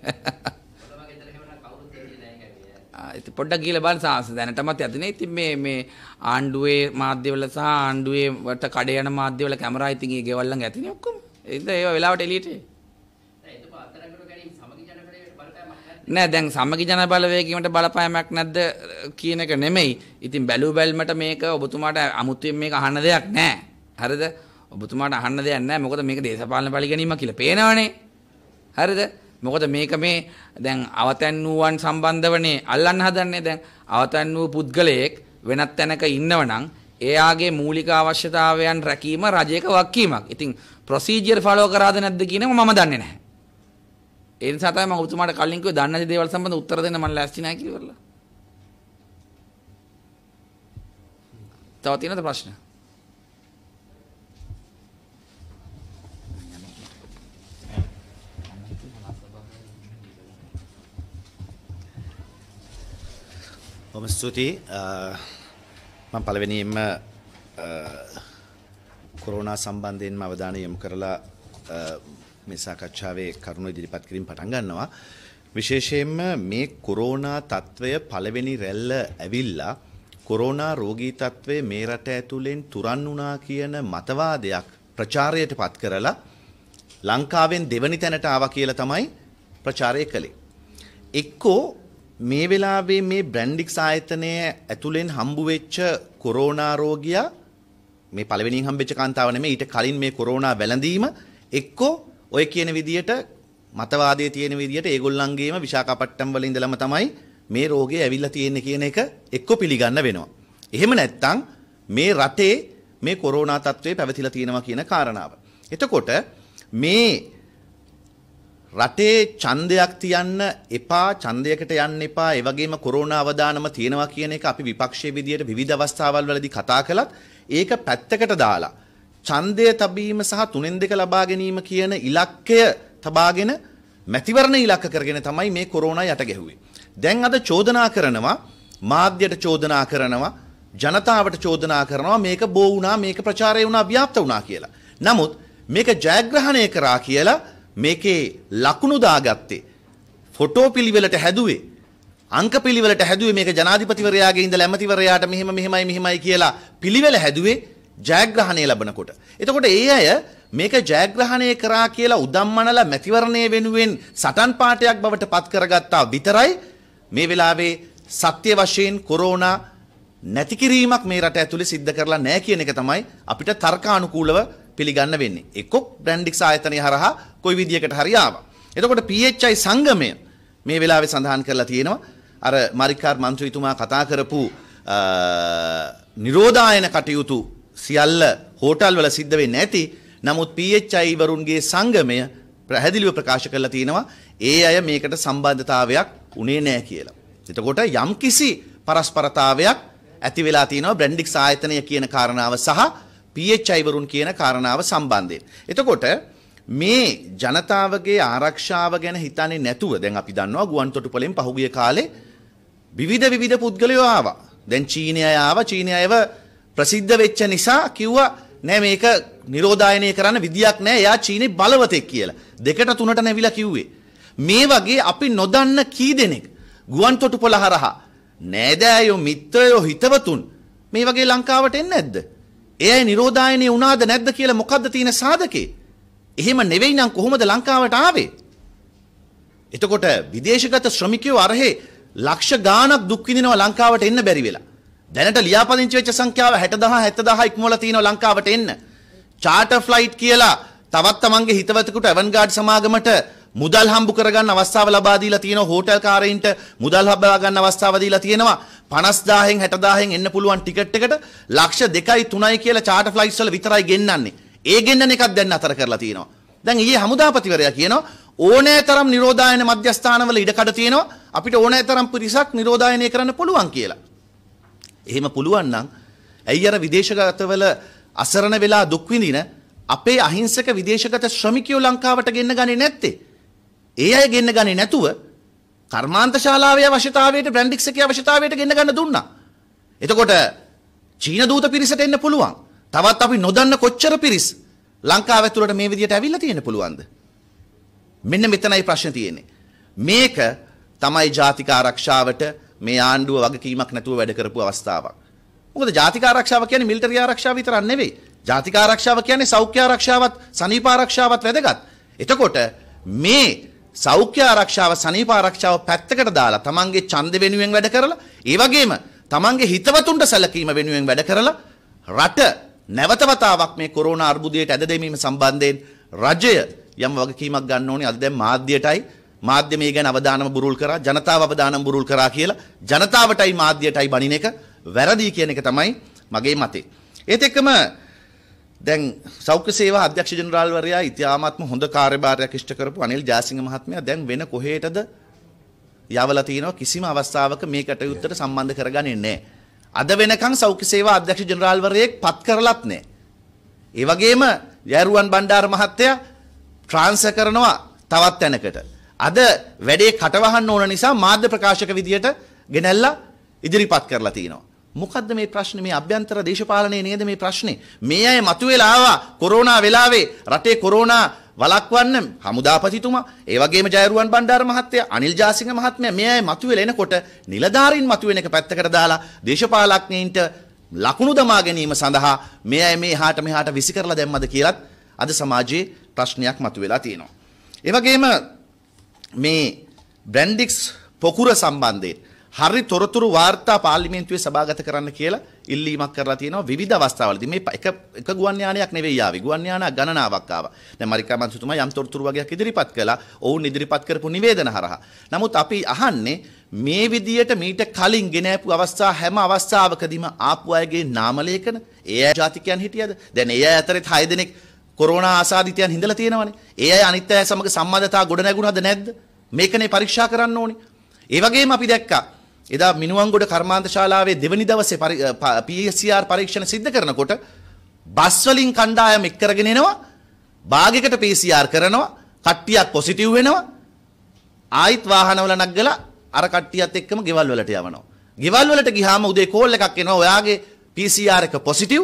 [SPEAKER 1] පොඩ්ඩක් ගිහිල්ලා බලන්න සාස දැනටමත් ඇතිනේ. ඉතින් මේ මේ ආණ්ඩුවේ මාධ්‍යවල සහ ආණ්ඩුවේ වට කඩේ යන මාධ්‍යවල කැමරා ඉතින් ඒ ගෙවල් ළඟ ඇතිනේ ඔක්කොම. ඒද ඒවා වෙලාවට එළියට එයි. නෑ දැන් සමගි ජන බලවේගීමට බලපෑමක් නැද්ද කියන එක නෙමෙයි. ඉතින් බැලු බැල්මට මේක ඔබතුමාට අමුතුවෙන් මේක අහන්න දෙයක් නෑ. හරිද? ඔබතුමාට අහන්න දෙයක් නෑ. මොකද මේක දේශපාලන පරිගැනීමක් කියලා පේනවනේ. හරිද? මොකද මේක මේ දැන් අවතැන් වූවන් සම්බන්ධවනේ අල්ලන්න හදන්නේ දැන් අවතැන් වූ පුද්ගලයෙක් වෙනත් තැනක ඉන්නවනම් එයාගේ මූලික අවශ්‍යතාවයන් රැකීම රජයක වක්කීමක්. ඉතින් ප්‍රොසීජර් ෆලෝ කරාද නැද්ද කියන එක මම දන්නේ නැහැ. ඒ නිසා තමයි මම ඔබතුමාට කලින් කිව්වේ දන්නේ නැති දේවල් සම්බන්ධ උත්තර දෙන්න මම ලෑස්ති නැහැ කියලා. තව තියෙනවද ප්‍රශ්න?
[SPEAKER 2] ඔබ ස්තුතියි මම පළවෙනියෙන්ම කොරෝනා සම්බන්ධයෙන්ම අවධානය යොමු කරලා මේ සාකච්ඡාවේ කරුණු ඉදිරිපත් කිරීම පටන් ගන්නවා. විශේෂයෙන්ම මේ කොරෝනා තත්ත්වය පළවෙනි රැල්ල ඇවිල්ලා කොරෝනා රෝගී තත්ත්වය මේ රට ඇතුළෙන් තුරන් වුණා කියන මතවාදයක් ප්‍රචාරයට පත් කරලා ලංකාවෙන් දෙවනි තැනට ආවා කියලා තමයි ප්‍රචාරය කළේ. එක්කෝ මේ වෙලාවේ මේ බ්‍රැන්ඩික්ස් ආයතනය ඇතුළෙන් හම්බු වෙච්ච කොරෝනා රෝගියා මේ පළවෙනිින් හම්බෙච්ච කාන්තාව නෙමෙයි ඊට කලින් මේ කොරෝනා වැළඳීම එක්කෝ ඔය කියන විදියට මතවාදයේ තියෙන විදියට ඒගොල්ලන්ගේම විශාකපට්ටම් වල ඉඳලම තමයි මේ රෝගය ඇවිල්ලා තියෙන්නේ කියන එක එක්ක පිළිගන්න වෙනවා. එහෙම නැත්නම් මේ රටේ මේ කොරෝනා තත්ත්වය පැවතිලා තියෙනවා කියන කාරණාව. එතකොට මේ රටේ ඡන්දයක් තියන්න එපා ඡන්දයකට යන්න එපා ඒ වගේම කොරෝනා අවදානම තියෙනවා කියන එක අපි විපක්ෂයේ විදියට විවිධ අවස්ථාවල් වලදී කතා කළත් ඒක පැත්තකට දාලා ඡන්දය තබීම සහ තුනෙන් දෙක ලබා ගැනීම කියන ඉලක්කය තබාගෙන මැතිවරණ ඉලක්ක කරගෙන තමයි මේ කොරෝනා යට ගැහුවේ. දැන් අද චෝදනා කරනවා මාධ්‍යට චෝදනා කරනවා ජනතාවට චෝදනා කරනවා මේක බෝ වුණා මේක ප්‍රචාරය වුණා ව්‍යාප්ත වුණා කියලා. නමුත් මේක ජයග්‍රහණය කරා කියලා මේකේ ලකුණු දාගත්තේ ෆොටෝ පිළිවෙලට හැදුවේ අංක පිළිවෙලට හැදුවේ මේක ජනාධිපතිවරයාගේ ඉඳලා ඇමතිවරයාට මෙහෙම මෙහෙමයි මෙහෙමයි කියලා පිළිවෙල හැදුවේ ජයග්‍රහණය ලැබනකොට. එතකොට ඒ අය මේක ජයග්‍රහණය කරා කියලා උදම්මනලා මැතිවරණය වෙනුවෙන් සටන් පාටයක් බවට පත් කරගත්තා විතරයි මේ වෙලාවේ සත්‍ය වශයෙන් කොරෝනා නැති කිරීමක් මේ රට ඇතුලේ සිද්ධ කරලා නැහැ කියන එක තමයි අපිට තර්කානුකූලව පිළිගන්න වෙන්නේ. එකොක් බ්‍රැන්ඩික්ස් ආයතනය හරහා කොයි විදියකට හරි ආවා. එතකොට PHI සංගමය මේ වෙලාවේ සඳහන් කරලා තියෙනවා අර මරිකාර් මන්ත්‍රීතුමා කතා කරපු නිරෝධායන කටයුතු සියල්ල හෝටල් වල සිද්ධ වෙන්නේ නැති නමුත් PHI වරුන්ගේ සංගමය පැහැදිලිව ප්‍රකාශ කරලා තිනවා ඒ අය මේකට සම්බන්ධතාවයක් උනේ නැහැ කියලා. එතකොට යම්කිසි පරස්පරතාවයක් ඇති වෙලා තිනවා බ්‍රැන්ඩික්ස් ආයතනය කියන කාරණාව සහ PHI වරුන් කියන කාරණාව සම්බන්ධයෙන්. එතකොට මේ ජනතාවගේ ආරක්ෂාව ගැන හිතන්නේ නැතුව දැන් අපි දන්නවා ගුවන්තොටුපළෙන් පහුගිය කාලේ විවිධ විවිධ පුද්ගලයෝ ආවා. දැන් චීනය ආවා චීනයව ප්‍රසිද්ධ වෙච්ච නිසා කිව්වා නෑ මේක නිරෝධායනය කරන්න විදියක් නෑ එයා චීනේ බලවතෙක් කියලා. දෙකට තුනට නැවිලා කිව්වේ. මේ වගේ අපි නොදන්න කී දෙනෙක් ගුවන් තොටුපොළ හරහා නෑදෑයෝ මිත්‍රයෝ හිතවතුන් මේ වගේ ලංකාවට එන්නේ නැද්ද? එයයි නිරෝධායනය වුණාද නැද්ද කියලා මොකද්ද තියෙන සාධකේ? එහෙම නෙවෙයි නම් කොහොමද ලංකාවට ආවේ? එතකොට විදේශගත ශ්‍රමිකයෝ අරහේ ලක්ෂ ගාණක් දුක් විඳිනවා ලංකාවට එන්න බැරි වෙලා. දැනට ලියාපදිංචි වෙච්ච සංඛ්‍යාව 60000 70000 ඉක්මවලා තියෙනවා ලංකාවට එන්න. චාටර් ෆ්ලයිට් කියලා තවත් තමන්ගේ හිතවතෙකුට එවන්ගාඩ් සමාගමට මුදල් හම්බු කරගන්න අවස්ථාව ලබා දීලා තියෙනවා හෝටල් කාරයින්ට මුදල් ලබා ගන්න අවස්ථාව දීලා තියෙනවා 50000න් 60000න් එන්න පුළුවන් ටිකට් එකට ලක්ෂ 2යි 3යි කියලා චාටර් ෆ්ලයිට්ස් වල විතරයි ගෙන්නන්නේ. ඒ ගෙන්නන එකක් දැන් අතර කරලා තියෙනවා. දැන් ඊයේ හමුදාපතිවරයා කියනවා ඕනෑතරම් නිරෝධායන මධ්‍යස්ථානවල ඉඩකඩ තියෙනවා අපිට ඕනෑතරම් පිරිසක් නිරෝධායනය කරන්න පුළුවන් කියලා. එහෙම පුළුවන් නම් ඇයි අර විදේශගතවල අසරණ වෙලා දුක් විඳින අපේ අහිංසක විදේශගත ශ්‍රමිකයෝ ලංකාවට ගෙන්න ගන්නේ නැත්තේ? ඒ අය ගෙන්න ගන්නේ නැතුව කර්මාන්ත ශාලාවේ අවශ්‍යතාවයට බ්‍රැන්ඩික්ස් එකේ අවශ්‍යතාවයට ගෙන්න ගන්න දුන්නා. එතකොට චීන දූත පිරිසට එන්න පුළුවන්. තවත් අපි නොදන්න කොච්චර පිරිස් ලංකාව ඇතුළට මේ විදිහට ඇවිල්ලා තියෙන්න පුළුවන්ද? මෙන්න මෙතනයි ප්‍රශ්න තියෙන්නේ. මේක තමයි ජාතික ආරක්ෂාවට මේ ආණ්ඩුව වගකීමක් නැතුව වැඩ කරපු අවස්ථාවක්. මොකද ජාතික ආරක්ෂාව කියන්නේ මිලිටරි ආරක්ෂාව විතරක් නෙවෙයි. ජාතික ආරක්ෂාව කියන්නේ සෞඛ්‍ය ආරක්ෂාවත් සනීප ආරක්ෂාවත් වැදගත්. එතකොට මේ සෞඛ්‍ය ආරක්ෂාව සනීප ආරක්ෂාව පැත්තකට දාලා තමන්ගේ ඡන්ද වෙනුවෙන් වැඩ කරලා ඒ වගේම තමන්ගේ හිතවතුන්ට සැලකීම වෙනුවෙන් වැඩ කරලා රට නැවත වතාවක් මේ කොරෝනා අර්බුදයට ඇද දෙමීම සම්බන්ධයෙන් රජය යම් වගකීමක් ගන්න ඕනේ අද දැන් මාධ්‍යයටයි මාධ්‍යමය ගැන අවධානම බුරුල් කරා ජනතාව අවධානම් බුරුල් කරා කියලා ජනතාවටයි මාධ්‍යයටයි බණින එක වැරදි කියන එක තමයි මගේ මතේ. ඒත් එක්කම දැන් සෞඛ්‍ය සේවා අධ්‍යක්ෂ ජනරාල්වරයා ඉතිහාමාත්ම හොඳ කාර්යභාරයක් ඉෂ්ට කරපු අනිල් ජයසිංහ මහත්මයා දැන් වෙන කොහේටද යවලා තිනවා කිසිම අවස්ථාවක මේ කටයුත්තට සම්බන්ධ කරගන්නේ නැහැ. අද වෙනකන් සෞඛ්‍ය සේවා අධ්‍යක්ෂ ජනරාල්වරයෙක් පත් කරලත් නැහැ. ඒ වගේම ජයරුවන් බණ්ඩාර මහත්තයා ට්‍රාන්ස්ෆර් කරනවා තවත් තැනකට. අද වැඩේ කටවහන්න ඕන නිසා මාධ්‍ය ප්‍රකාශක විදියට ගෙනැල්ලා ඉදිරිපත් කරලා තියෙනවා. මොකද්ද මේ ප්‍රශ්නේ මේ අභ්‍යන්තර දේශපාලනයේ නේද මේ ප්‍රශ්නේ? මේ අය මතුවෙලා ආවා කොරෝනා වෙලාවේ රටේ කොරෝනා වලක්වන්න හමුදාපතිතුමා ඒ වගේම ජයරුවන් බණ්ඩාර මහත්තයා අනිල් ජාසිංහ මහත්මයා මේ අය මතුවෙලා එනකොට නිලධාරීන් මතුවෙන එක පැත්තකට දාලා දේශපාලඥයින්ට ලකුණු දමා ගැනීම සඳහා මේ අය මේ හාට මෙහාට විසි කරලා දැම්මද කියලත් අද සමාජයේ ප්‍රශ්නයක් මතුවෙලා තියෙනවා. ඒ වගේම මේ බ්‍රැන්ඩික්ස් පොකුර සම්බන්ධයෙන් හරි තොරතුරු වාර්තා පාර්ලිමේන්තුවේ සභාගත කරන්න කියලා ඉල්ලීමක් කරලා තියෙනවා විවිධ අවස්ථාවලදී මේ එක එක ගුවන් යානයක් නෙවෙයි ආවේ ගුවන් යාන ගණනාවක් ආවා දැන් මරිකා මන්ත්‍රීතුමා යම් තොරතුරු වගේක් ඉදිරිපත් කළා ඔවුන් ඉදිරිපත් කරපු නිවේදන හරහා නමුත් අපි අහන්නේ මේ විදියට මීට කලින් ගෙන ආපු අවස්ථා හැම අවස්ථාවකදීම ආපු අයගේ නාම ලේඛන ඒ ජාතිකයන් හිටියද දැන් ඒ අතරේ 6 දෙනෙක් කොරෝනා ආසාදිතයන් හිඳලා තියෙනවනේ. ඒ අය අනිත් අය සමග සම්බන්ධතා ගොඩ නැගුණාද නැද්ද? මේකනේ පරීක්ෂා කරන්න ඕනේ. ඒ වගේම අපි දැක්කා එදා මිනුවන්ගොඩ කර්මාන්ත ශාලාවේ දෙවනි දවසේ PSCR පරීක්ෂණ සිද්ධ කරනකොට බස් වලින් කණ්ඩායම එක් කරගෙන එනවා භාගයකට PCR කරනවා කට්ටියක් පොසිටිව් වෙනවා ආයිත් වාහනවල නැග්ගලා අර කට්ටියත් එක්කම ගෙවල් වලට යවනවා. ගෙවල් වලට ගියාම උදේ කෝල් එකක් එනවා ඔයාගේ PCR එක පොසිටිව්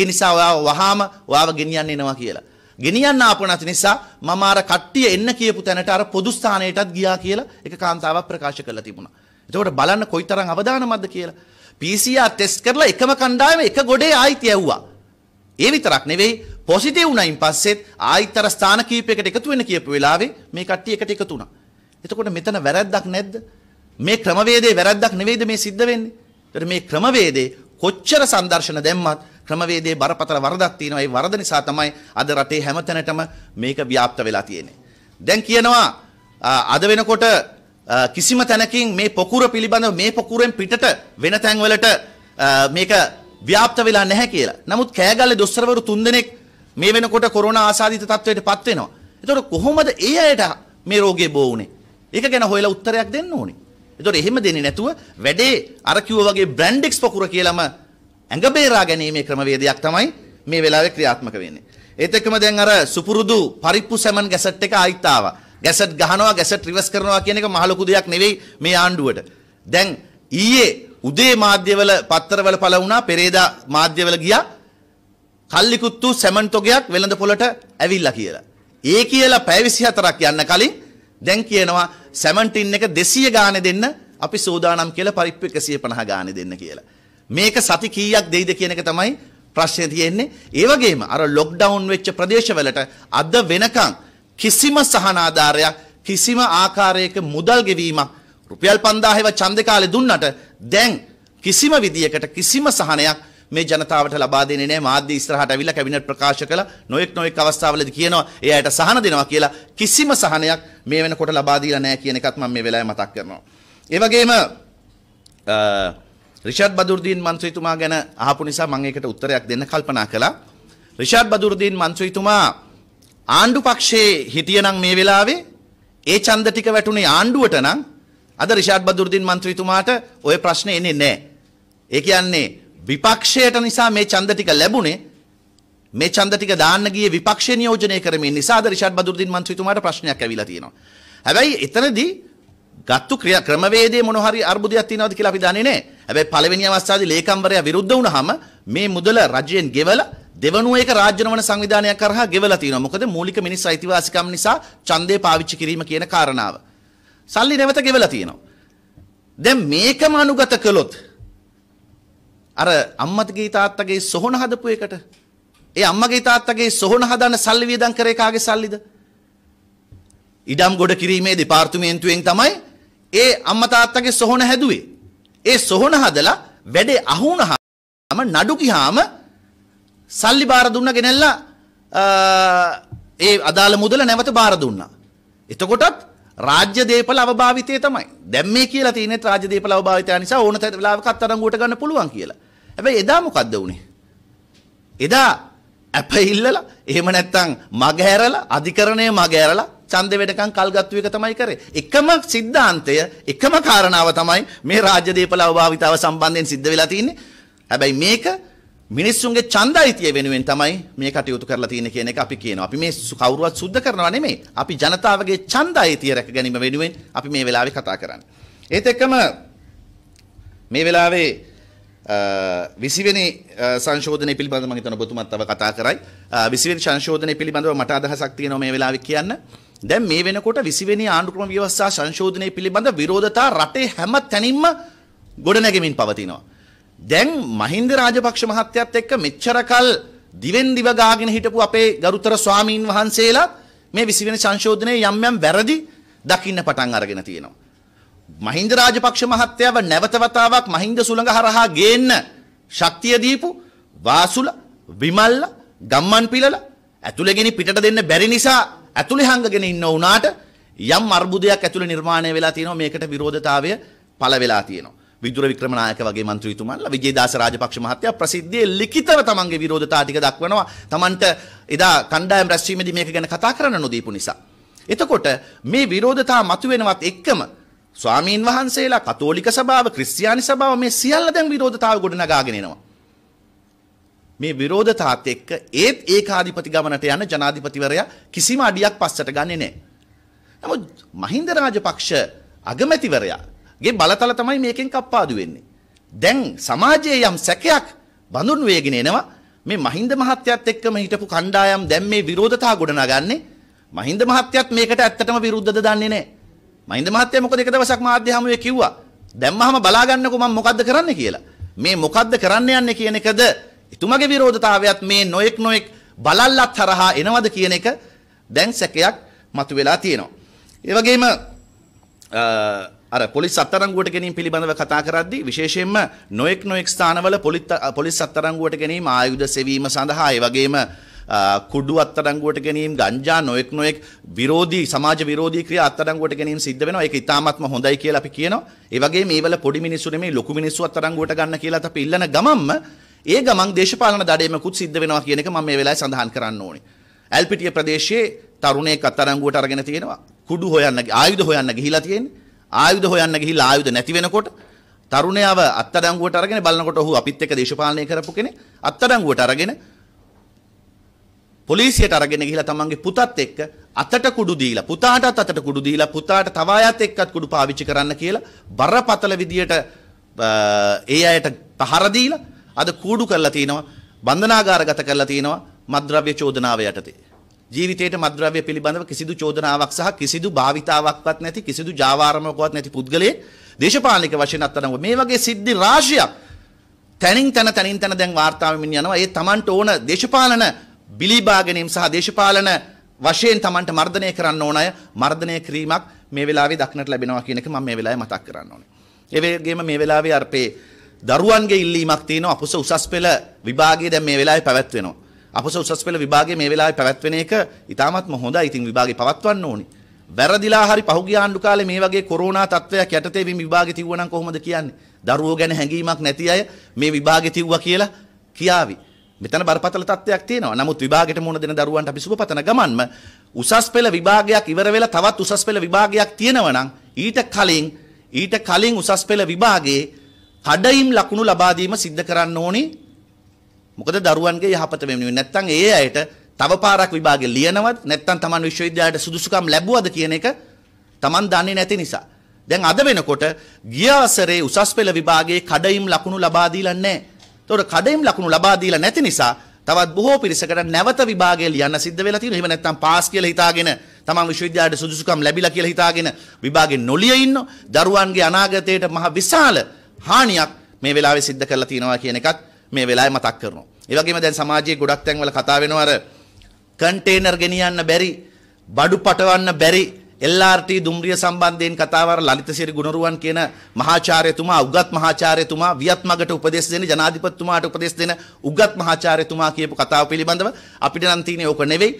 [SPEAKER 2] ඒ නිසා ඔයාව වහාම ඔයාව ගෙනියන්න එනවා කියලා. ගෙනියන්න ආපු නැති නිසා මම අර කට්ටිය එන්න කියපු තැනට අර පොදු ස්ථානයටත් ගියා කියලා එක කාන්තාවක් ප්‍රකාශ කරලා තිබුණා. එතකොට බලන්න කොයිතරම් අවදානමක්ද කියලා. PCR ටෙස්ට් කරලා එකම කණ්ඩායම එක ගොඩේ ආයිත් යවුවා. ඒ විතරක් නෙවෙයි පොසිටිව් වුණයින් පස්සෙත් ආයිතර ස්ථාන කීපයකට එකතු වෙන්න කියපු වෙලාවේ මේ කට්ටිය එකට එකතු වුණා. එතකොට මෙතන වැරද්දක් නැද්ද? මේ ක්‍රමවේදයේ වැරද්දක් නෙවෙයිද මේ සිද්ධ වෙන්නේ? ඒතර මේ ක්‍රමවේදේ කොච්චර සංදර්ශන දැම්මත් ක්‍රමවේදයේ බරපතල වරදක් තියෙනවා. ඒ වරද නිසා තමයි අද රටේ හැමතැනටම මේක ව්‍යාප්ත වෙලා තියෙන්නේ. දැන් කියනවා අද වෙනකොට කිසිම තැනකින් මේ පොකුර පිළිබඳව මේ පොකුරෙන් පිටට වෙන තැන්වලට මේක ව්‍යාප්ත වෙලා නැහැ කියලා. නමුත් කෑගල්ලේ දොස්තරවරු තුන්දෙනෙක් මේ වෙනකොට කොරෝනා ආසාදිත තත්වයට පත් වෙනවා. එතකොට කොහොමද ඒ අයට මේ රෝගේ බෝ වුනේ? ඒක ගැන හොයලා උත්තරයක් දෙන්න ඕනේ. එතකොට එහෙම දෙන්නේ නැතුව වැඩේ අර කිව්වා වගේ බ්‍රැන්ඩ්ස් පොකුර කියලාම ඇඟ බේරා ගැනීමේ ක්‍රමවේදයක් තමයි මේ වෙලාවේ ක්‍රියාත්මක වෙන්නේ. ඒත් එක්කම දැන් අර සුපුරුදු පරිප්පු සැමන් ගැසට් එක ආයිත් ආවා. ගැසට් ගහනවා ගැසට් රිවර්ස් කරනවා කියන එක මහ ලොකු දෙයක් නෙවෙයි මේ ආණ්ඩුවට. දැන් ඊයේ උදේ මාධ්‍යවල පත්තරවල පළ වුණා පෙරේදා මාධ්‍යවල ගියා කල්ලිකුත්තු සැමන් තොගයක් වෙළඳ පොළට ඇවිල්ලා කියලා. ඒ කියලා පැය 24ක් යන්න කලින් දැන් කියනවා සැමන්ටින් එක 200 ගානේ දෙන්න අපි සූදානම් කියලා පරිප්පු 150 ගානේ දෙන්න කියලා. මේක සති කීයක් දෙයිද කියන එක තමයි ප්‍රශ්නේ තියෙන්නේ. ඒ වගේම අර ලොක්ඩවුන් වෙච්ච ප්‍රදේශවලට අද වෙනකන් කිසිම සහනාධාරයක් කිසිම ආකාරයක මුදල් ගෙවීමක් රුපියල් 5000ව ඡන්දේ කාලේ දුන්නට දැන් කිසිම විදියකට කිසිම සහනයක් මේ ජනතාවට ලබා දෙන්නේ නැහැ මාධ්‍ය ඉස්සරහට අවිලා කැබිනට් ප්‍රකාශ කළා නොඑක් නොඑක් අවස්ථාවලදී කියනවා ඒ අයට සහන දෙනවා කියලා කිසිම සහනයක් මේ වෙනකොට ලබා දීලා නැහැ කියන එකත් මම මේ වෙලාවේ මතක් කරනවා. ඒ වගේම රිෂාඩ් බදුර්දීන් මන්ත්‍රීතුමා ගැන අහපු නිසා මම ඒකට උත්තරයක් දෙන්න කල්පනා කළා. රිෂාඩ් බදුර්දීන් මන්ත්‍රීතුමා ආණ්ඩු පක්ෂයේ හිටියනම් මේ වෙලාවේ ඒ ඡන්ද ටික වැටුනේ ආණ්ඩුවට නම් අද රිෂාඩ් බදුර්දීන් මන්ත්‍රීතුමාට ওই ප්‍රශ්නේ එන්නේ නැහැ. ඒ කියන්නේ විපක්ෂයට නිසා මේ ඡන්ද ටික ලැබුණේ මේ ඡන්ද ටික දාන්න ගියේ විපක්ෂය නියෝජනය කරමින් නිසාද රිෂාඩ් බදුර්දින් මන්ත්‍රීතුමාට ප්‍රශ්නයක් ඇවිල්ලා තියෙනවා. හැබැයි එතනදී ගත්තු ක්‍රියා ක්‍රමවේදයේ මොන හරි අර්බුදයක් තියෙනවද කියලා අපි දන්නේ නැහැ. හැබැයි පළවෙනි අවස්ථාවේදී ලේකම්වරයා විරුද්ධ වුණාම මේ මුදල රජයෙන් ගෙවලා දෙවනුව එක රාජ්‍යනවන සංවිධානයක් කරහා ගෙවලා තියෙනවා. මොකද මූලික මිනිස් අයිතිවාසිකම් නිසා ඡන්දේ පාවිච්චි කිරීම කියන කාරණාව. සල්ලි නැවත ගෙවලා තියෙනවා. දැන් මේකම අනුගත කළොත් අර අම්මගේ තාත්තගේ සොහොන හදපු එකට. ඒ අම්මගේ තාත්තගේ සොහොන හදන සල්ලි වියදම් කරේ කාගේ සල්ලිද? ඉඩම් ගොඩ කිරීමේ දෙපාර්තමේන්තුවෙන් තමයි ඒ අම්මා තාත්තගේ සොහොන හැදුවේ. ඒ සොහොන හදලා වැඩේ අහු වුණාම නඩු ගියාම සල්ලි බාර දුන්න ගෙනල්ලා ඒ අදාළ මුදල නැවත බාර දුන්නා. එතකොටත් රාජ්‍ය දේපල අවභාවිතය තමයි. දැන් මේ කියලා තියෙන්නේ රාජ්‍ය දේපල අවභාවිතය නිසා ඕන තරම් වෙලාවක අත්අඩංගුවට ගන්න පුළුවන් කියලා. හැබැයි එදා මොකද්ද වුනේ? එදා ඇප ඉල්ලලා එහෙම නැත්නම් මග ඇරලා අධිකරණය මග ඇරලා ඡන්ද වෙනකන් කල්ගත්තු එක තමයි කරේ. එකම સિદ્ધාන්තය, එකම කාරණාව තමයි මේ රාජ්‍ය දීපල අවභාවිතාව සම්බන්ධයෙන් සිද්ධ වෙලා තින්නේ. හැබැයි මේක මිනිස්සුන්ගේ ඡන්දයිතිය වෙනුවෙන් තමයි මේ කටයුතු කරලා තියෙන්නේ කියන එක අපි කියනවා. අපි මේ කවුරුවත් සුද්ධ කරනවා නෙමෙයි. අපි ජනතාවගේ ඡන්දයිතිය රැක ගැනීම වෙනුවෙන් අපි මේ වෙලාවේ කතා කරන්නේ. ඒත් එක්කම මේ වෙලාවේ විසිවෙනි සංශෝධනය පිළිබඳ මම හිතන ඔබතුමත් තව කතා කරයි. විසිවෙනි සංශෝධනය පිළිබඳව මට අදහසක් තියෙනවා මේ වෙලාවේ කියන්න. දැන් මේ වෙනකොට විසිවෙනි ආණ්ඩුක්‍රම ව්‍යවස්ථා සංශෝධනය පිළිබඳ විරෝධතා රටේ හැම තැනින්ම ගොඩනැගෙමින් පවතිනවා. දැන් මහින්ද රාජපක්ෂ මහත්තයත් එක්ක මෙච්චරකල් දිවෙන් දිව ගාගෙන හිටපු අපේ ගරුතර ස්වාමීන් වහන්සේලා මේ විසිවෙනි සංශෝධනයේ යම් යම් වැරදි දකින්න පටන් අරගෙන තියෙනවා. මහින්ද රාජපක්ෂ මහත්තයාව නැවත වතාවක් මහින්ද සුළඟ හරහා ගේන්න ශක්තිය දීපු වාසුල විමල්ල ගම්මන් පිළල ඇතුළෙගෙන පිටට දෙන්න බැරි නිසා ඇතුළේ හංගගෙන ඉන්න වුණාට යම් අර්බුදයක් ඇතුළේ නිර්මාණය වෙලා තියෙනවා මේකට විරෝධතාවය පළ වෙලා තියෙනවා විදුර වික්‍රමනායක වගේ මන්ත්‍රීතුමන්ලා විජේදාස රාජපක්ෂ මහත්තයා ප්‍රසිද්ධියේ ලිඛිතව තමන්ගේ විරෝධතා ටික දක්වනවා තමන්ට එදා කණ්ඩායම් රැස්වීමේදී මේක ගැන කතා කරන්න නොදීපු නිසා එතකොට මේ විරෝධතා මතුවෙනවත් එක්කම ස්වාමීන් වහන්සේලා කතෝලික සභාව ක්‍රිස්තියානි සභාව මේ සියල්ල දැන් විරෝධතාව ගොඩනගාගෙන එනවා. මේ විරෝධතාවත් එක්ක ඒත් ඒකාධිපති ගමනට යන ජනාධිපතිවරයා කිසිම අඩියක් පස්සට ගන්නේ නැහැ. නමුත් මහින්ද රාජපක්ෂ අගමැතිවරයාගේ බලතල තමයි මේකෙන් කප්පාදු වෙන්නේ. දැන් සමාජයේ යම් සැකයක් බඳුන් වේගෙන එනවා මේ මහින්ද මහත්තයත් එක්කම හිටපු කණ්ඩායම් දැන් මේ විරෝධතාව ගොඩනගන්නේ මහින්ද මහත්තයත් මේකට ඇත්තටම විරුද්ධද දන්නේ නැහැ. මහින්ද මහත්තයා මොකද එක දවසක් මාධ්‍ය හමුවේ කිව්වා දැම්මහම බලාගන්නකෝ මම මොකද්ද කරන්න කියලා මේ මොකද්ද කරන්න යන්නේ කියන එකද එතුමගේ විරෝධතාවයත් මේ නොයෙක් නොයෙක් බලල්ලත් තරහා එනවද කියන එක දැන් සැකයක් මතුවෙලා තියෙනවා ඒ වගේම අර පොලිස් අත්තරංගුවට ගැනීම පිළිබඳව කතා කරද්දී විශේෂයෙන්ම නොයෙක් නොයෙක් ස්ථානවල පොලිස් අත්තරංගුවට ගැනීම ආයුධ සෙවීම සඳහා ඒ වගේම කුඩු අත්අඩංගුවට ගැනීම ගංජා නොඑක් නොඑක් විරෝධී සමාජ විරෝධී ක්‍රියා අත්අඩංගුවට ගැනීම සිද්ධ වෙනවා. ඒක ඉතාමත්ම හොඳයි කියලා අපි කියනවා. ඒ වගේ මේවල පොඩි මිනිස්සු නෙමෙයි ලොකු මිනිස්සු අත්අඩංගුවට ගන්න කියලා අපි ඉල්ලන ගමම්ම ඒ ගමන් දේශපාලන දඩයමකුත් සිද්ධ වෙනවා කියන එක මම මේ වෙලාවේ සඳහන් කරන්න ඕනේ. ඇල්පිටිය ප්‍රදේශයේ තරුණයෙක් අත්අඩංගුවට අරගෙන තියෙනවා. කුඩු හොයන්න ආයුධ හොයන්න ගිහිලා තියෙන්නේ. ආයුධ හොයන්න ගිහිලා ආයුධ නැති වෙනකොට තරුණයව අත්අඩංගුවට අරගෙන බලනකොට ඔහු අපිත් එක්ක දේශපාලනය කරපු කෙනෙක්. අත්අඩංගුවට අරගෙන පොලිසියට අරගෙන ගිහිලා තමන්ගේ පුතත් එක්ක අතට කුඩු දීලා පුතාටත් අතට කුඩු දීලා පුතාට තව අයත් එක්කත් කුඩු පාවිච්චි කරන්න කියලා බරපතල විදියට ඒ අයට පහර දීලා අද කූඩු කරලා තිනවා බන්ධනාගාරගත කරලා තිනවා මද්ද්‍රව්‍ය චෝදනාව යටතේ ජීවිතයට මද්ද්‍රව්‍ය පිළිබඳව කිසිදු චෝදනාවක් සහ කිසිදු භාවිතාවක්වත් නැති කිසිදු ජාවාරමකවත් නැති පුද්ගලයේ දේශපාලනික වශයෙන් අත්තරනව මේ වගේ සිද්ධි රාශියක් තැනින් තැන තැනින් තැන දැන් වාර්තාවෙමින් යනවා ඒ Tamanට ඕන දේශපාලන බිලිබා ගැනීම සහ දේශපාලන වශයෙන් Tamanට මර්ධනය කරන්න ඕන අය මර්ධනය කිරීමක් මේ වෙලාවේ දක්නට ලැබෙනවා කියන එක මම මේ වෙලාවේ මතක් කරන්න ඕනේ. ඒ වගේම මේ වෙලාවේ අර්පේ දරුවන්ගේ ඉල්ලීමක් තියෙනවා අපුස උසස් පෙළ විභාගය දැන් මේ වෙලාවේ පැවැත්වෙනවා. අපුස උසස් පෙළ විභාගය මේ වෙලාවේ පැවැත්වෙන එක ඉතාමත්ම හොඳයි. ඉතින් විභාගේ පවත්වන්න ඕනේ. වැරදිලා හරි පහුගිය ආණ්ඩු කාලේ මේ වගේ කොරෝනා තත්ත්වයක් යටතේ මේ විභාගේ තිව්වනම් කොහොමද කියන්නේ? දරුවෝ ගැන හැඟීමක් නැති අය මේ විභාගේ තිව්වා කියලා කියාවි. මෙතන බරපතල තත්ත්වයක් තියෙනවා. නමුත් විභාගයට මුහුණ දෙන දරුවන්ට අපි සුබපතන ගමන්ම උසස් පෙළ විභාගයක් ඉවර වෙලා තවත් උසස් පෙළ විභාගයක් තියෙනවා ඊට කලින් ඊට කලින් උසස් පෙළ විභාගයේ කඩයිම් ලකුණු ලබා දීම සිද්ධ කරන්න ඕනේ. මොකද දරුවන්ගේ යහපත වෙනුවෙන් නැත්නම් ඒ අයට තව පාරක් විභාගේ ලියනවත් නැත්නම් Taman විශ්වවිද්‍යාලයට සුදුසුකම් ලැබුවද කියන එක Taman දන්නේ නැති නිසා. දැන් අද වෙනකොට ගිය අවසරේ උසස් පෙළ විභාගයේ කඩයිම් ලකුණු ලබා දීලා නැහැ. ඒතකොට කඩෙන් ලකුණු ලබා දීලා නැති නිසා තවත් බොහෝ පිරිසකට නැවත විභාගය ලියන්න සිද්ධ වෙලා තියෙනවා. එහෙම නැත්නම් පාස් කියලා හිතාගෙන තමන් විශ්වවිද්‍යාලයට සුදුසුකම් ලැබිලා කියලා හිතාගෙන විභාගෙන් නොලිය ඉන්න දරුවන්ගේ අනාගතයට මහ විශාල හානියක් මේ වෙලාවේ සිද්ධ කරලා තියෙනවා කියන එකත් මේ වෙලාවේ මතක් කරනවා. ඒ වගේම දැන් සමාජයේ ගොඩක් තැන්වල කතා වෙනවා අර කන්ටේනර් ගෙනියන්න බැරි, බඩු පටවන්න බැරි LRT දුම්රිය සම්බන්ධයෙන් කතාව අර ලලිතසිරි ගුණරුවන් කියන මහාචාර්යතුමා උගත් මහාචාර්යතුමා වියත් මගට උපදෙස් දෙන ජනාධිපතිතුමාට උපදෙස් දෙන උගත් මහාචාර්යතුමා කියපු කතාව පිළිබඳව අපිට නම් තියෙන්නේ ඕක නෙවෙයි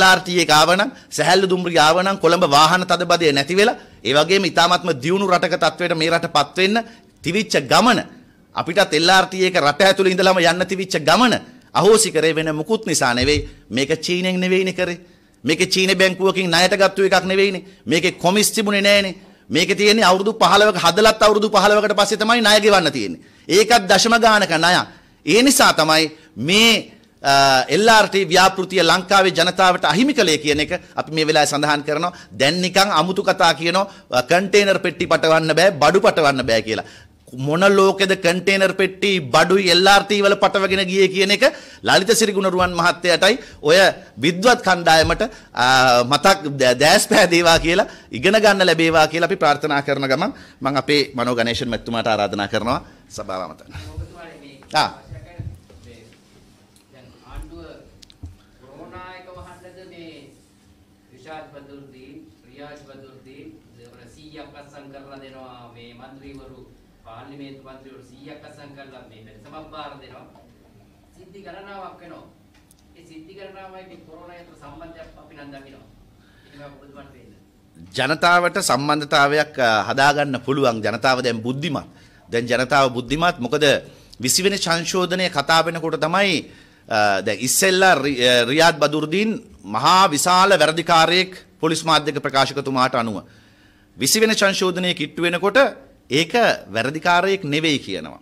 [SPEAKER 2] LRT එක ආවනම් සැහැල්ලු දුම්රිය ආවනම් කොළඹ වාහන තදබදය නැති වෙලා ඒ වගේම ඊ타ත්ම දියුණු රටක තත්වයට මේ රටපත් වෙන්න තිවිච්ච ගමන අපිටත් LRT එක රට ඇතුළේ ඉඳලාම යන්න තිවිච්ච ගමන අහෝසි කරේ වෙන මුකුත් නිසා නෙවෙයි මේක චීනෙන් නෙවෙයිනේ කරේ මේකේ චීන බැංකුවකින් ණයට ගත්තු එකක් නෙවෙයිනේ. මේකේ කොමිස් තිබුණේ නැහනේ. මේකේ තියෙන්නේ අවුරුදු 15ක හදලත් අවුරුදු 15කට පස්සේ තමයි ණය ගෙවන්න තියෙන්නේ. ඒකත් දශම ගානක ණය. ඒ නිසා තමයි මේ LRT ව්‍යාපෘතිය ලංකාවේ ජනතාවට අහිමි කළේ කියන එක අපි මේ වෙලාවේ සඳහන් කරනවා. දැන් නිකන් අමුතු කතා කියනවා කන්ටේනර් පෙට්ටි පටවන්න බෑ, බඩු පටවන්න බෑ කියලා. මොන ලෝකෙද කන්ටේනර් පෙට්ටි බඩුයි LRT වල පටවගෙන ගියේ කියන එක ලලිත සිරිගුණරුවන් මහත්තයාටයි ඔය විද්වත් කණ්ඩායමට මතක් දැස් පෑදේවා කියලා ඉගෙන ගන්න ලැබේවා කියලා අපි ප්‍රාර්ථනා කරන ගමන් මම අපේ මනෝ ගණේෂන් මැතිතුමාට ආරාධනා කරනවා සභාව අමතන්න. ආ
[SPEAKER 1] රිෂාඩ් බදුර්දීන් රියාජ් බදුර්දීන් දෙවන 100ක් අත්සන් කරලා දෙනවා මේ മന്ത്രിවරු පාර්ලිමේන්තු මන්ත්‍රීවරු 100ක් අසම් කරලා මේ වැඩසටහනක් බාර දෙනවා. සිද්ධි ගණනාවක් වෙනවා. ඒ සිද්ධි ගණනාවයි මේ කොරෝනා යන්ත්‍ර සම්බන්ධයක් අපි නම් දකිනවා.
[SPEAKER 2] ඒක ඔබතුමාට වෙන්න. ජනතාවට සම්බන්ධතාවයක් හදාගන්න පුළුවන් ජනතාව දැන් බුද්ධිමත්. දැන් ජනතාව බුද්ධිමත් මොකද 20 වෙනි සංශෝධනය කතා වෙනකොට තමයි දැන් ඉස්සෙල්ලා රියාද් බදුර්දීන් මහා විශාල වැරදිකාරයෙක් පොලිස් මාධ්‍යක ප්‍රකාශකතුමාට අනුව 20 වෙනි සංශෝධනයේ කිට්ටු වෙනකොට ඒක වැරදිකාරයෙක් නෙවෙයි කියනවා.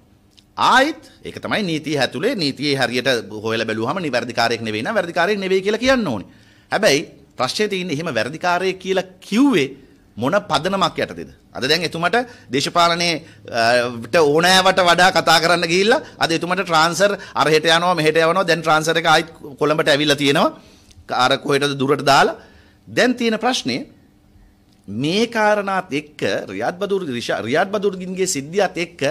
[SPEAKER 2] ආයිත් ඒක තමයි නීතිය ඇතුලේ නීතියේ හරියට හොයලා බැලුවහම නිවැරදිකාරයෙක් නෙවෙයි නම් වැරදිකාරයෙක් නෙවෙයි කියලා කියන්න ඕනේ. හැබැයි ප්‍රශ්නේ තියෙන්නේ එහෙම වැරදිකාරයෙක් කියලා කිව්වේ මොන පදනමක් යටතේද? අද දැන් එතුමට දේශපාලනයේට ඕනෑවට වඩා කතා කරන්න ගිහිල්ලා අද එතුමට ට්‍රාන්ස්ෆර් අරහෙට යනවා මෙහෙට යනවා දැන් ට්‍රාන්ස්ෆර් එක ආයිත් කොළඹට ඇවිල්ලා තියෙනවා. අර කොහෙටද දුරට දාලා දැන් තියෙන ප්‍රශ්නේ මේ කාරණාත් එක්ක රියාඩ් බදුර් රියාඩ් බදුර්ගින්ගේ සිද්ධියත් එක්ක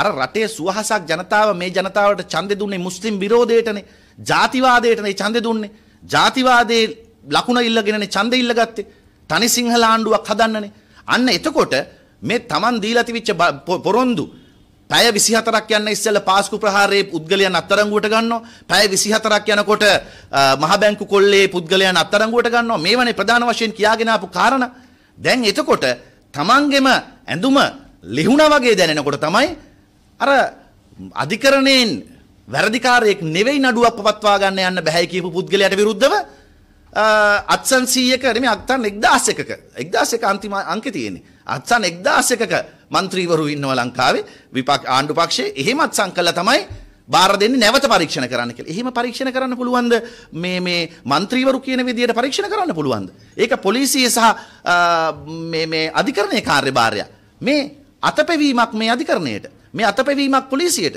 [SPEAKER 2] අර රටේ සුවහසක් ජනතාව මේ ජනතාවට ඡන්දෙ දුන්නේ මුස්ලිම් විරෝධයටනේ ජාතිවාදයටනේ ඡන්දෙ දුන්නේ ජාතිවාදයේ ලකුණ ඉල්ලගෙනනේ ඡන්දෙ ඉල්ලගත්තේ තනි සිංහල ආණ්ඩුවක් හදන්නනේ අන්න එතකොට මේ Taman දීලා තිබිච්ච පොරොන්දු පැය 24ක් යන ඉස්සෙල්ලා පාස්කු ප්‍රහාරයේ පුද්ගලයන් අත්තරංගුවට ගන්නවා. පැය 24ක් යනකොට මහ බැංකු කොල්ලේ පුද්ගලයන් අත්තරංගුවට ගන්නවා. මේවනේ ප්‍රධාන වශයෙන් කියාගෙන ආපු කාරණා. දැන් එතකොට තමන්ගෙම ඇඳුම ලිහුණා වගේ දැනෙනකොට තමයි අර අධිකරණයෙන් වැරදිකාරයෙක් නෙවෙයි නඩුවක් පවත්වා ගන්න යන්න බෑ කියපු පුද්ගලයාට විරුද්ධව අත්සන් 100ක නෙමෙයි අත්සන් 1100ක 1100ක අන්තිම අංකේ තියෙන්නේ අත්සන් 1100ක മന്ത്രിවරු ඉන්නවා ලංකාවේ විපක්ෂ ආණ්ඩු පක්ෂයේ එහෙමත් සංකල්ලා තමයි බාර දෙන්නේ නැවත පරීක්ෂණ කරන්න කියලා. එහෙම පරීක්ෂණ කරන්න පුළුවන්ද මේ මේ മന്ത്രിවරු කියන විදියට පරීක්ෂණ කරන්න පුළුවන්ද? ඒක පොලිසිය සහ මේ මේ අධිකරණයේ කාර්යභාරය. මේ අතපෙවීමක් මේ අධිකරණයට. මේ අතපෙවීමක් පොලිසියට.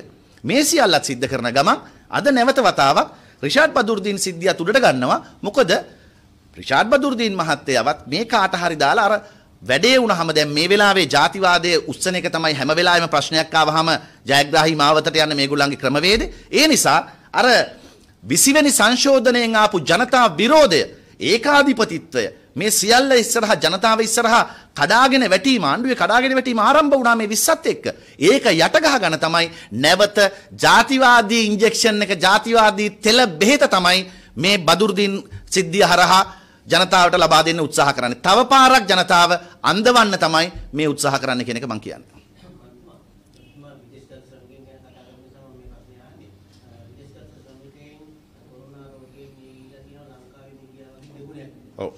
[SPEAKER 2] මේ සියල්ලත් සිද්ධ කරන ගමන් අද නැවත වතාවක් රිෂාඩ් බදුර්දීන් සිද්ධිය තුඩට ගන්නවා. මොකද රිෂාඩ් බදුර්දීන් මහත්තයාවත් මේ කාට හරි දාලා අර වැඩේ වුණාම දැන් මේ වෙලාවේ ಜಾතිවාදයේ උස්සන එක තමයි හැම වෙලාවෙම ප්‍රශ්නයක් ආවහම ජයග්‍රාහී මාවතට යන මේගොල්ලන්ගේ ක්‍රමවේද. ඒ නිසා අර 20 වෙනි සංශෝධනයෙන් ආපු ජනතා විරෝධය, ඒකාධිපතිත්වය මේ සියල්ල ඉස්සරහා ජනතාව ඉස්සරහා කඩාගෙන වැටීම ආණ්ඩුවේ කඩාගෙන වැටීම ආරම්භ වුණා මේ 20ත් එක්ක. ඒක යටගහ ගන්න තමයි නැවත ಜಾතිවාදී ඉන්ජෙක්ෂන් එක ಜಾතිවාදී තෙල බෙහෙත තමයි මේ බදුර්දින් සිද්ධිය හරහා ජනතාවට ලබා දෙන්න උත්සාහ කරන්නේ. තව පාරක් ජනතාව අන්දවන්න තමයි මේ උත්සාහ කරන්න කියන එක මම කියන්නේ. ඔව්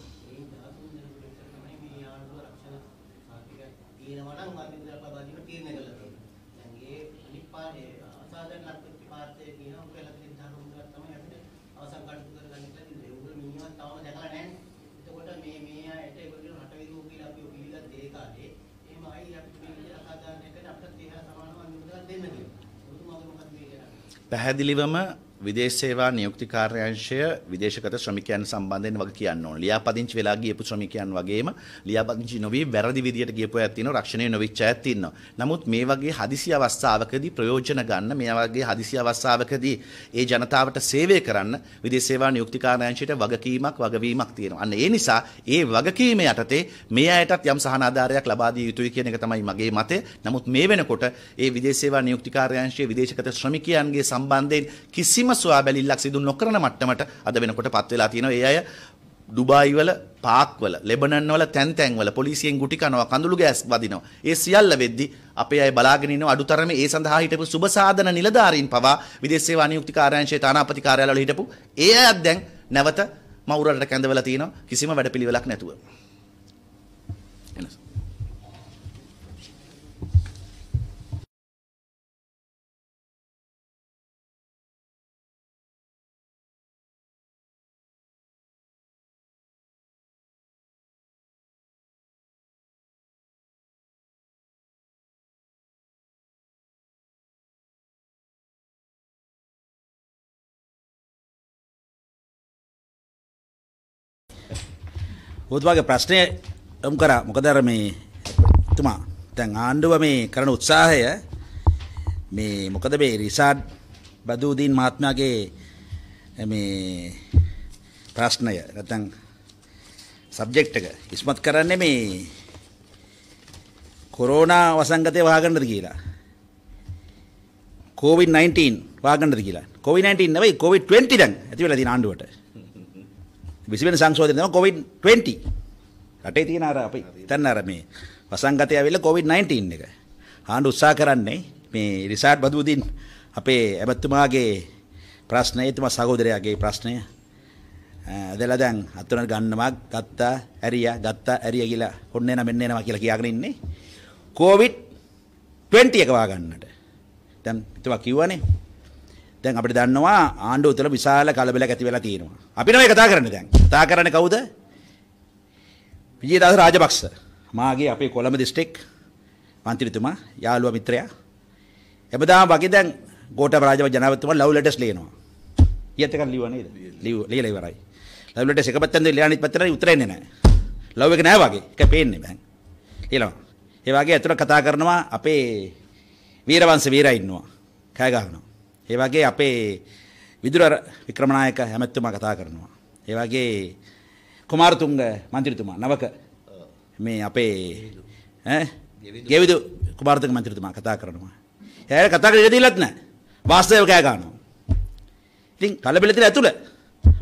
[SPEAKER 2] පැහැදිලිවම විදේශ සේවා නියුක්ති කාර්යාංශය විදේශගත ශ්‍රමිකයන් සම්බන්ධයෙන් වගේ කියන්න ඕන. ලියාපදිංචි වෙලා ගියපු ශ්‍රමිකයන් වගේම ලියාපදිංචි නොවී වැරදි විදියට ගියපු අයත් ඉන්නවා, රක්ෂණය නොවිච්ච අයත් ඉන්නවා. නමුත් මේ වගේ හදිසි අවස්ථාවකදී ප්‍රයෝජන ගන්න, මේ වගේ හදිසි අවස්ථාවකදී ඒ ජනතාවට සේවය කරන්න විදේශ සේවා නියුක්ති කාර්යාංශයට වගකීමක් වගවීමක් තියෙනවා. අන්න ඒ නිසා ඒ වගකීම යටතේ මේ අයටත් යම් සහනාධාරයක් ලබා දිය යුතුයි කියන එක තමයි මගේ මතය. නමුත් මේ වෙනකොට ඒ විදේශ සේවා නියුක්ති කාර්යාංශයේ විදේශගත ශ්‍රමිකයන්ගේ සම්බන්ධයෙන් කිසිම කිසිම සොයා බැලිල්ලක් සිදු නොකරන මට්ටමට අද වෙනකොට පත් වෙලා තියෙනවා. ඒ අය ඩුබායි වල, පාක් වල, ලෙබනන් වල තැන් තැන් වල පොලිසියෙන් ගුටි කනවා, කඳුළු ගෑස් වදිනවා. ඒ සියල්ල වෙද්දි අපේ අය බලාගෙන ඉන්න අඩුතරමේ ඒ සඳහා හිටපු සුබසාධන නිලධාරීන් පවා විදේශ සේවා නියුක්ති කාර්යාංශයේ තානාපති කාර්යාලවල හිටපු ඒ අයත් දැන් නැවත මවුරට කැඳවලා තියෙනවා කිසිම වැඩපිළිවෙලක් නැතුව.
[SPEAKER 3] ඔතුමාගේ ප්‍රශ්නය යොමු කරා මොකද අර මේ එතුමා දැන් ආණ්ඩුව මේ කරන උත්සාහය මේ මොකද මේ රිසාඩ් බදූදීන් මහත්මයාගේ මේ ප්‍රශ්නය නැත්නම් සබ්ජෙක්ට් එක ඉස්මත් කරන්නේ මේ කොරෝනා වසංගතය වහගන්නද කියලා COVID-19 වහගන්නද කියලා COVID-19 නෙවෙයි COVID-20 දැන් ඇති වෙලා තියෙන ආණ්ඩුවට විසිවෙන සංශෝධනය තමයි COVID 20. රටේ තියෙන අර අපි හිතන්න අර මේ වසංගතය ඇවිල්ලා COVID 19 එක. ආණ්ඩු උත්සාහ කරන්නේ මේ රිසාඩ් බදුදීන් අපේ ඇමතුමාගේ ප්‍රශ්නය එතුමා සහෝදරයාගේ ප්‍රශ්නය ඇදලා දැන් අත්වන ගන්නවා ගත්තා ඇරියා ගත්තා ඇරියා කියලා ඔන්න එන මෙන්න එනවා කියලා කියාගෙන ඉන්නේ. COVID 20 එක වා ගන්නට. දැන් එතුමා කිව්වනේ දැන් අපිට දන්නවා ආණ්ඩුව තුළ විශාල කලබලයක් ඇති වෙලා තියෙනවා. අපි නම කතා කරන්නේ දැන්. කතා කරන්නේ කවුද? විජේදාස රාජපක්ෂ. මාගේ අපේ කොළඹ දිස්ත්‍රික් මන්ත්‍රීතුමා, යාළුවා මිත්‍රයා. හැමදාම වගේ දැන් ගෝඨාභය රාජපක්ෂ ජනාධිපතිතුමා ලව් ලෙටර්ස් ලියනවා. ඊයත් එකක් ලියුවා නේද? ලියලා ඉවරයි. ලව් ලෙටර්ස් එක පැත්තෙන් ලියලා අනිත් පැත්තට උත්තරෙන්නේ නැහැ. ලව් එක නැහැ වගේ. ඒක පේන්නේ බං. ඊළඟ. ඒ වගේ අතන කතා කරනවා අපේ වීරවංශ වීරයා ඉන්නවා. කෑ ගහනවා. ඒ වගේ අපේ විදුර වික්‍රමනායක හැමැත්තුමා කතා කරනවා. ඒ වගේ කුමාරතුංග මන්ත්‍රීතුමා නවක මේ අපේ ගෙවිදු කුමාරතුංග මන්ත්‍රීතුමා කතා කරනවා. එයා කතා කරලා ඉඳිලත් නැහැ. වාස්තවය කෑ ගන්නවා. ඉතින් කලබලෙතිල ඇතුළ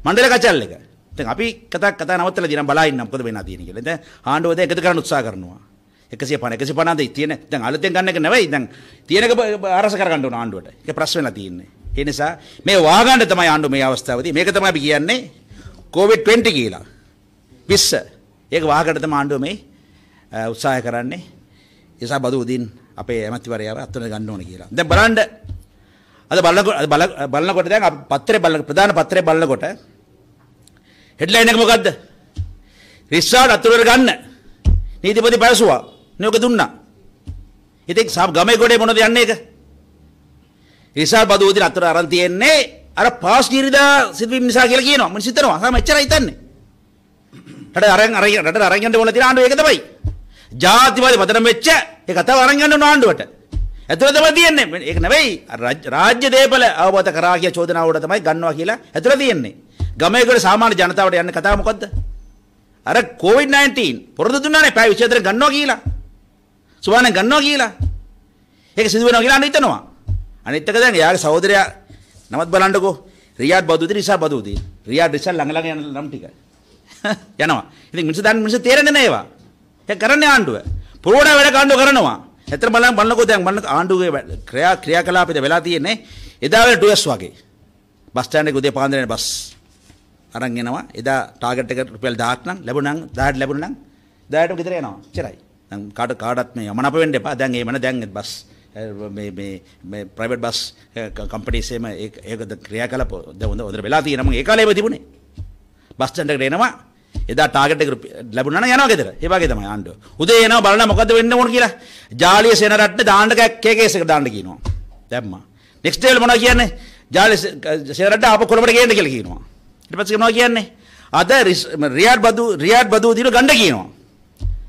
[SPEAKER 3] මණ්ඩල කචල් එක. ඉතින් අපි කතා කතා නවත්තලා දිනම් බලා ඉන්න මොකද වෙනා තියෙන්නේ කියලා. දැන් ආණ්ඩුව දැන් එකතු කරන්න උත්සාහ කරනවා. එකසේ පන එකසි පනාදයි තියෙන දැන් අලුතෙන් ගන්න එක නැවයි දැන් තියෙනක අරස කරගන්න ඕන ආණ්ඩුවට. ඒක ප්‍රශ්න වෙලා තියෙන්නේ. ඒ නිසා මේ වාගන්න තමයි ආණ්ඩුව මේ අවස්ථාවේදී මේක තමයි අපි කියන්නේ COVID 20 කියලා. 20. ඒක වාහකට තමයි ආණ්ඩුව මේ උත්සාහ කරන්නේ. ඒ නිසා බදු උදින් අපේ ඇමතිවරයාව අත්වන ගන්න ඕන කියලා. දැන් බලන්න අද බලනකොට බලනකොට දැන් අපි පත්‍රේ බලන ප්‍රධාන පත්‍රේ බලනකොට හෙඩ්ලයින් එක මොකද්ද? රිස්සාඩ් අතුරට ගන්න. නීතිපති පැවසුවා. නෝක දුන්නා. ඉතින් සාම ගමේ ගොඩේ මොනද යන්නේ ඒක? රිසල් බදෝදින අතර අරන් තියෙන්නේ අර පාස් ගිරිදා සිද්විම් නිසා කියලා කියනවා. මම හිතනවා සාම එච්චරයි හිතන්නේ. රට අරන් අර රට අරන් යන්න ඕන තියෙන ආණ්ඩුව ඒක තමයි. ජාතිවාදී පදනම් වෙච්ච ඒ කතාව අරන් යන්න ඕන ආණ්ඩුවට. ඇතුළේ තමයි තියෙන්නේ. ඒක නෙවෙයි රාජ්‍ය දේපල අවබෝධ කරා කිය චෝදනාවට තමයි ගන්නවා කියලා ඇතුළේ තියෙන්නේ. ගමේ ගොඩ සාමාන්‍ය ජනතාවට යන්න කතාව මොකද්ද? අර COVID-19 පොරොන්දු දුන්නානේ පැය විශේෂයෙන් ගන්නවා කියලා. සුමානෙන් ගන්නවා කියලා. ඒක සිදු වෙනවා කියලා අනිතනවා. අනිත් එක දැන් එයාගේ සහෝදරයා නමත් බලන්නකෝ. රියාඩ් බදූදී නිසා බදූදී. රියාඩ් රිසල් ළඟ ළඟ යන නම් ටික. යනවා. ඉතින් මිනිස්සු දැන් මිනිස්සු තේරෙන්නේ නැහැ ඒවා. ඒක කරන්නේ ආණ්ඩුව. පුරෝණ වැඩ කාණ්ඩව කරනවා. ඇත්තට බලන්න බලනකෝ දැන් බලන්න ආණ්ඩුවේ ක්‍රියා ක්‍රියාකලාපිත වෙලා තියෙන්නේ එදා වෙල 2s වගේ. බස් ස්ටෑන්ඩ් එකේ උදේ පාන්දර යන බස් අරන් එනවා. එදා ටාගට් එක රුපියල් 1000ක් නම් ලැබුණා නම් 1000ට ලැබුණා නම් 1000ට ගෙදර යනවා. ඉතරයි. කාට කාඩත් මේ යමන අප වෙන්න එපා දැන් ඒමන දැන් බස් ප්‍රයිවට් බස් කම්පටිසේම ඒකද ක්‍රියා කලප දොඳ ොදර වෙලා තියෙනම ඒ කාලේ තිබුණේ බස් ස්ටෑන්ඩ්කට එනවා එදා ටාගට් එක ලැබුණා නම් යනවා ගෙදර. ඒ වගේ තමයි ආණ්ඩුව. උදේ එනවා බලනවා මොකද වෙන්න ඕන කියලා. ජාලිය සේන රට්ට දාන්න කේකේස් එක දාන්න කියනවා. දැම්මා. නෙක්ස්ට් ඩේ වල මොනවා කියන්නේ? ජාලිය සේන රට්ට ආපහු කොළඹට ගේන්න කියලා කියනවා. ඊට පස්සේ මොනවා කියන්නේ? අද රියාඩ් බදු රියාඩ් බදු දින ගන්න කියනවා.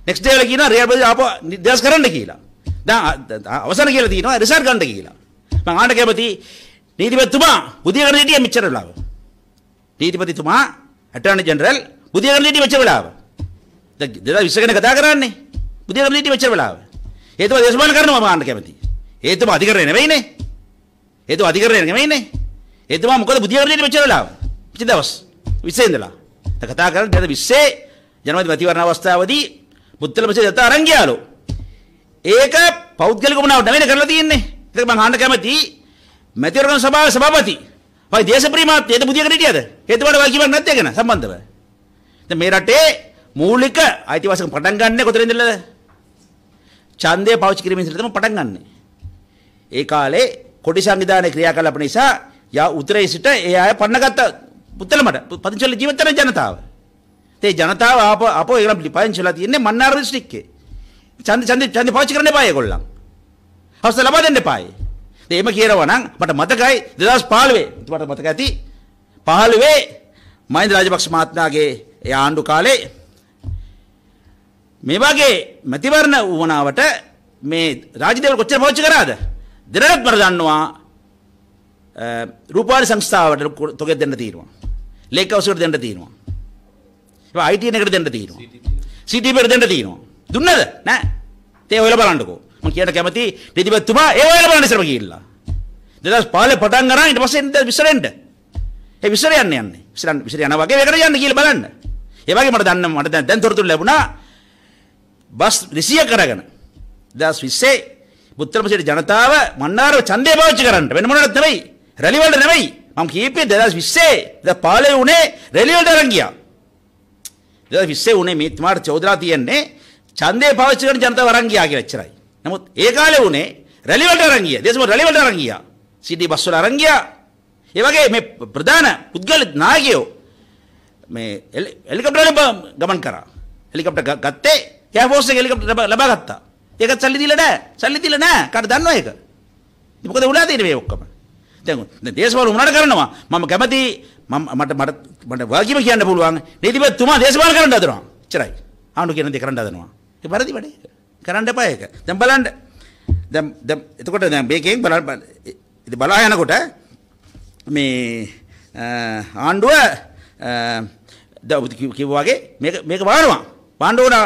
[SPEAKER 3] නෙක්ස් ඩේවල කියනවා රියල් බ්‍රදර්ස් ආපහු නිදහස් කරන්න කියලා. දැන් අවසන කියලා තියෙනවා රිසර්ච් ගන්න කියලා. මම ආණ්ඩ කැමති නීතිපතිතුමා බුදිය කරන හිටිය මෙච්චර වෙලාව. නීතිපතිතුමා ඇටර්නි ජෙනරල් බුදිය කරන හිටිය මෙච්චර වෙලාව. දැන් 2020 ගැන කතා කරන්නේ. බුදිය කරන හිටිය මෙච්චර වෙලාව. හේතුව දේශපාලන කරනවා මම ආණ්ඩ කැමති. හේතුව අධිකරණය නෙවෙයිනේ. හේතුව අධිකරණය නෙවෙයිනේ. හේතුව මොකද බුදිය කරන හිටිය මෙච්චර වෙලාව. මෙච්චර දවස් 20 ඉඳලා. කතා කරන්නේ 2020 ජනවාරි ප්‍රතිවරණ අවස්ථාවේදී මුත්තලමසේ දත්ත අරන් ගියාලු. ඒක පෞද්ගලික වුණාට නෙවෙයි කරලා තියෙන්නේ. ඒක මං අහන්න කැමති මැතිවරණ සභාවේ සභාපති. වයි දේශප්‍රේමාත්‍යද බුදියකට හිටියද? හේතුවට වයි කිව්වක් නැත්ද ගැන සම්බන්ධව. දැන් මේ රටේ මූලික අයිතිවාසිකම් පටන් ගන්නෙ කොතන ඉඳලාද? ඡන්දය පාවිච්චි කිරීමෙන් ඉඳලා තමයි පටන් ගන්නෙ. ඒ කාලේ කොටි සංවිධානයේ ක්‍රියාකලාප නිසා යා උතරේ සිට ඒ අය පන්නගත්ත පුතලමට පදිංචි ජීවිතන ජනතාව. තේ ජනතාව ආප අපෝ ඒගොල්ලන් ලිපයන්චලා තියන්නේ මන්නාර දිස්ත්‍රික්කේ. ඡන්ද ඡන්ද ඡන්ද පාවිච්චි කරන්න එපා ඒගොල්ලන්. අවසර ලබා දෙන්න එපායි. ඒ එහෙම කියනවා නම් මට මතකයි 2015 මට මතක ඇති 15 මහින්ද රාජපක්ෂ මහත්මයාගේ ඒ ආණ්ඩු කාලේ මේ වගේ මැතිවරණ වුණාවට මේ රාජදේවල් කොච්චර පාවිච්චි කරාද? දෙරණක් මර දන්නවා රූපාරි සංස්ථාවට තොගෙ දෙන්න තියෙනවා. ලේකවසුට දෙන්න තියෙනවා. අයිතියන එකට දෙන්න තියෙනවා. සිටිපේට දෙන්න තියෙනවා. දුන්නද? නෑ. ඒ ඔයලා බලන්නකෝ. මම කියන්න කැමති ප්‍රතිපත්තුමා ඒ ඔයලා බලන්න ඉස්සරම ගිහිල්ලා. 2015 පටන් ගන්න ඊට පස්සේ 2020 ඒ විසර යන්න යන්නේ. විසරන් විසර යනවා වගේ ඒකට යන්න කියලා බලන්න. ඒ වගේ මට දන්න මට දැන් තොරතුරු ලැබුණා. බස් 200 කරගෙන 2020 බුත්තරපසේට ජනතාව මන්නාරව ඡන්දය පාවිච්චි කරන්න. වෙන මොනකට නෙවෙයි. රැලි වලට නෙවෙයි. මම කීපේ 2020 2015 උනේ රැලි වලට අරන් ගියා. විස්සේ උනේ මේ තුමාට චෝදනා තියෙන්නේ ඡන්දේ පාවිච්චි කරන ජනතාව අරන් ගියා කියලා එච්චරයි. නමුත් ඒ කාලේ උනේ රැලි වලට අරන් ගියා. දේශම රැලි වලට අරන් ගියා. සීඩී බස් වල අරන් ගියා. ඒ වගේ මේ ප්‍රධාන පුද්ගල නායකයෝ මේ හෙලිකොප්ටර් වලින් ගමන් කරා. හෙලිකොප්ටර් ගත්තේ එයාෆෝස් එක හෙලිකොප්ටර් ලබා ගත්තා. ඒකත් සල්ලි දීලා නැහැ. සල්ලි දීලා නැහැ. කාට දන්නව ඒක? මොකද උලා තියෙන්නේ මේ ඔක්කොම? දැන් දේශපාලන උනාට කරනවා මම කැමති මම මට මට මට වගකීම කියන්න පුළුවන් නීතිපතිතුමා දේශපාලන කරන්න හදනවා එච්චරයි ආණ්ඩු කියන දේ කරන්න හදනවා ඒ වැරදි වැඩේ කරන්න එපා ඒක දැන් බලන්න දැන් දැන් එතකොට දැන් මේකෙන් බලන්න ඉතින් බලා යනකොට මේ ආණ්ඩුව දැන් කිව්වා වගේ මේක මේක වහනවා වහන්න ඕන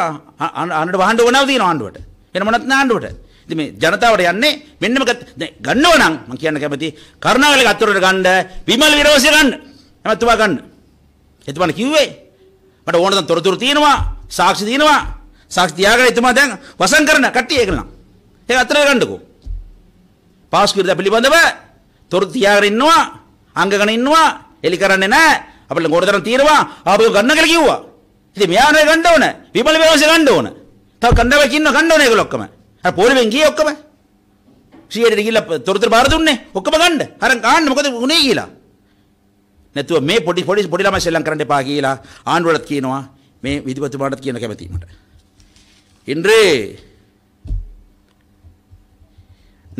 [SPEAKER 3] ආණ්ඩුවට වහන්න ඕනව තියෙනවා ආණ්ඩුවට වෙන මොනත් නාණ්ඩුවට ඉතින් මේ ජනතාවට යන්නේ මෙන්න මේක ගන්නව නම් මම කියන්න කැමති කරුණාවලක අතුරට ගන්න විමල් විරෝසිය ගන්න එමත්තුමා ගන්න එතුමාට කිව්වේ මට ඕන තරම් තොරතුරු තියෙනවා සාක්ෂි තියෙනවා සාක්ෂි තියාගෙන එතුමා දැන් වසන් කරන කට්ටිය ඒක නම් ඒක අතර ගන්නකෝ පාස් කිරිද පිළිබඳව තොරතුරු තියාගෙන ඉන්නවා අංගගෙන ඉන්නවා එලි කරන්නේ නැහැ අපිට ඕන තරම් තියෙනවා ආපහු ගන්න කියලා කිව්වා ඉතින් මෙයා නේ ගන්න ඕන විමල් විරෝසිය ගන්න ඕන තව කණ්ඩායමක් ඉන්නවා ගන්න ඕන ඒගොල්ලෝ ඔක්කොම පෝරුවෙන් ගියේ ඔක්කොම 100ට ගිහිල්ලා තොරතුරු බාර දුන්නේ ඔක්කොම ගන්න අරන් ගන්න මොකද උනේ කියලා නැතුව මේ පොඩි පොඩි පොඩි ළමයි සෙල්ලම් කරන්න එපා කියලා ආණ්ඩුවලත් කියනවා මේ විධිපතිතුමාටත් කියන කැමැතිමට. இன்று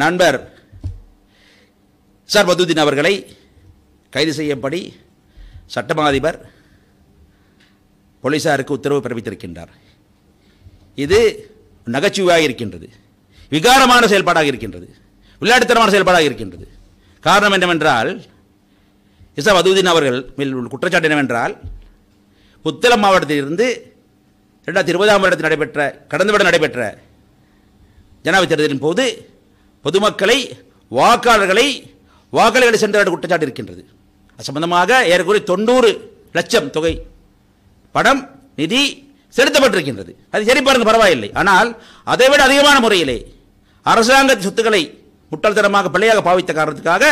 [SPEAKER 3] நண்பர் சார் பதுதீன் அவர்களை கைது செய்யும்படி சட்டமாதிபர் போலீசாருக்கு உத்தரவு பிறப்பித்திருக்கின்றார் இது நகைச்சுவையாக இருக்கின்றது விகாரமான செயல்பாடாக இருக்கின்றது விளையாட்டுத்தனமான செயல்பாடாக இருக்கின்றது காரணம் என்னவென்றால் இசா வதுதீன் அவர்கள் மேல் குற்றச்சாட்டு என்னவென்றால் புத்தளம் மாவட்டத்திலிருந்து ரெண்டாயிரத்தி இருபதாம் வருடத்தில் நடைபெற்ற கடந்த வருடம் நடைபெற்ற ஜனாபதி தேர்தலின் போது பொதுமக்களை வாக்காளர்களை வாக்காளர்களை சென்ற குற்றச்சாட்டு இருக்கின்றது அது சம்பந்தமாக ஏறக்குறைய தொண்ணூறு லட்சம் தொகை பணம் நிதி செலுத்தப்பட்டிருக்கின்றது அது சரி பரவாயில்லை ஆனால் அதைவிட அதிகமான முறையிலே அரசாங்க சொத்துக்களை முட்டாள்தனமாக பிள்ளையாக பாவித்த காரணத்துக்காக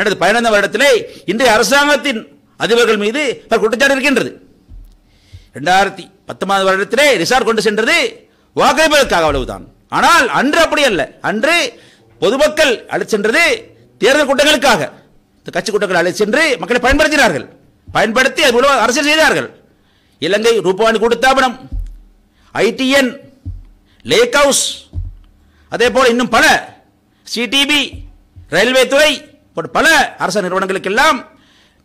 [SPEAKER 3] எனது பதினைந்தாம் வருடத்திலே இன்றைய அரசாங்கத்தின் அதிபர்கள் மீது குற்றச்சாட்டு இருக்கின்றது ரெண்டாயிரத்தி பத்தொன்பது வருடத்திலே ரிசார்ட் கொண்டு சென்றது வாக்களிப்பதற்காக அவ்வளவுதான் ஆனால் அன்று அப்படி அல்ல அன்று பொதுமக்கள் அழைத்து சென்றது தேர்தல் கூட்டங்களுக்காக கட்சி கூட்டங்கள் அழைத்து சென்று மக்களை பயன்படுத்தினார்கள் பயன்படுத்தி அது மூலம் அரசியல் செய்தார்கள் இலங்கை ரூபானி கொடுத்தாபனம் ஐடிஎன் லேக் ஹவுஸ் அதே போல் இன்னும் பல சிடிபி ரயில்வே துறை பல அரச நிறுவனங்களுக்கெல்லாம்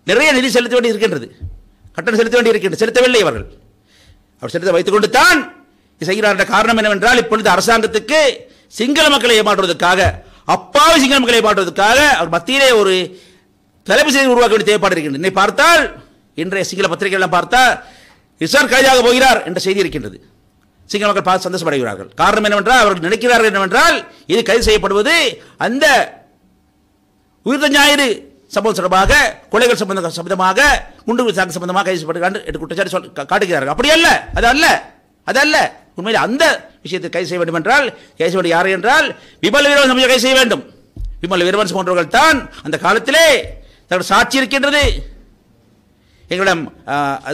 [SPEAKER 3] நிறைய நிதி செலுத்த வேண்டி இருக்கின்றது கட்டணம் செலுத்த வேண்டி இருக்கின்றது செலுத்தவில்லை அவர்கள் அவர் செலுத்த வைத்துக் கொண்டு தான் செய்கிறார் என்ற காரணம் என்னவென்றால் இப்பொழுது அரசாங்கத்துக்கு சிங்கள மக்களை ஏமாற்றுவதற்காக அப்பாவி சிங்கள மக்களை ஏமாற்றுவதற்காக அவர் மத்தியிலே ஒரு தலைப்பு செய்தி உருவாக்க வேண்டிய தேவைப்பாடு இருக்கின்றது பார்த்தால் இன்றைய சிங்கள எல்லாம் பார்த்தா இசார் கைதாக போகிறார் என்ற செய்தி இருக்கின்றது சிங்கள மக்கள் பார்த்து சந்தோஷப்படுகிறார்கள் காரணம் என்னவென்றால் அவர்கள் நினைக்கிறார்கள் என்னவென்றால் இது கைது செய்யப்படுவது அந்த உயிர்த்த ஞாயிறு சம்பவம் தொடர்பாக கொலைகள் சம்பந்த சம்பந்தமாக குண்டு தாக்கு சம்பந்தமாக கைது செய்யப்பட்டு குற்றச்சாட்டு சொல் காட்டுகிறார்கள் அப்படி அல்ல அது அல்ல அது அல்ல உண்மையில் அந்த விஷயத்தை கைது செய்ய வேண்டும் என்றால் கைது செய்ய வேண்டும் யார் என்றால் விமல் வீரவன் சமயம் கைது செய்ய வேண்டும் விமல் வீரவன் போன்றவர்கள் தான் அந்த காலத்திலே தங்கள் சாட்சி இருக்கின்றது எங்களிடம்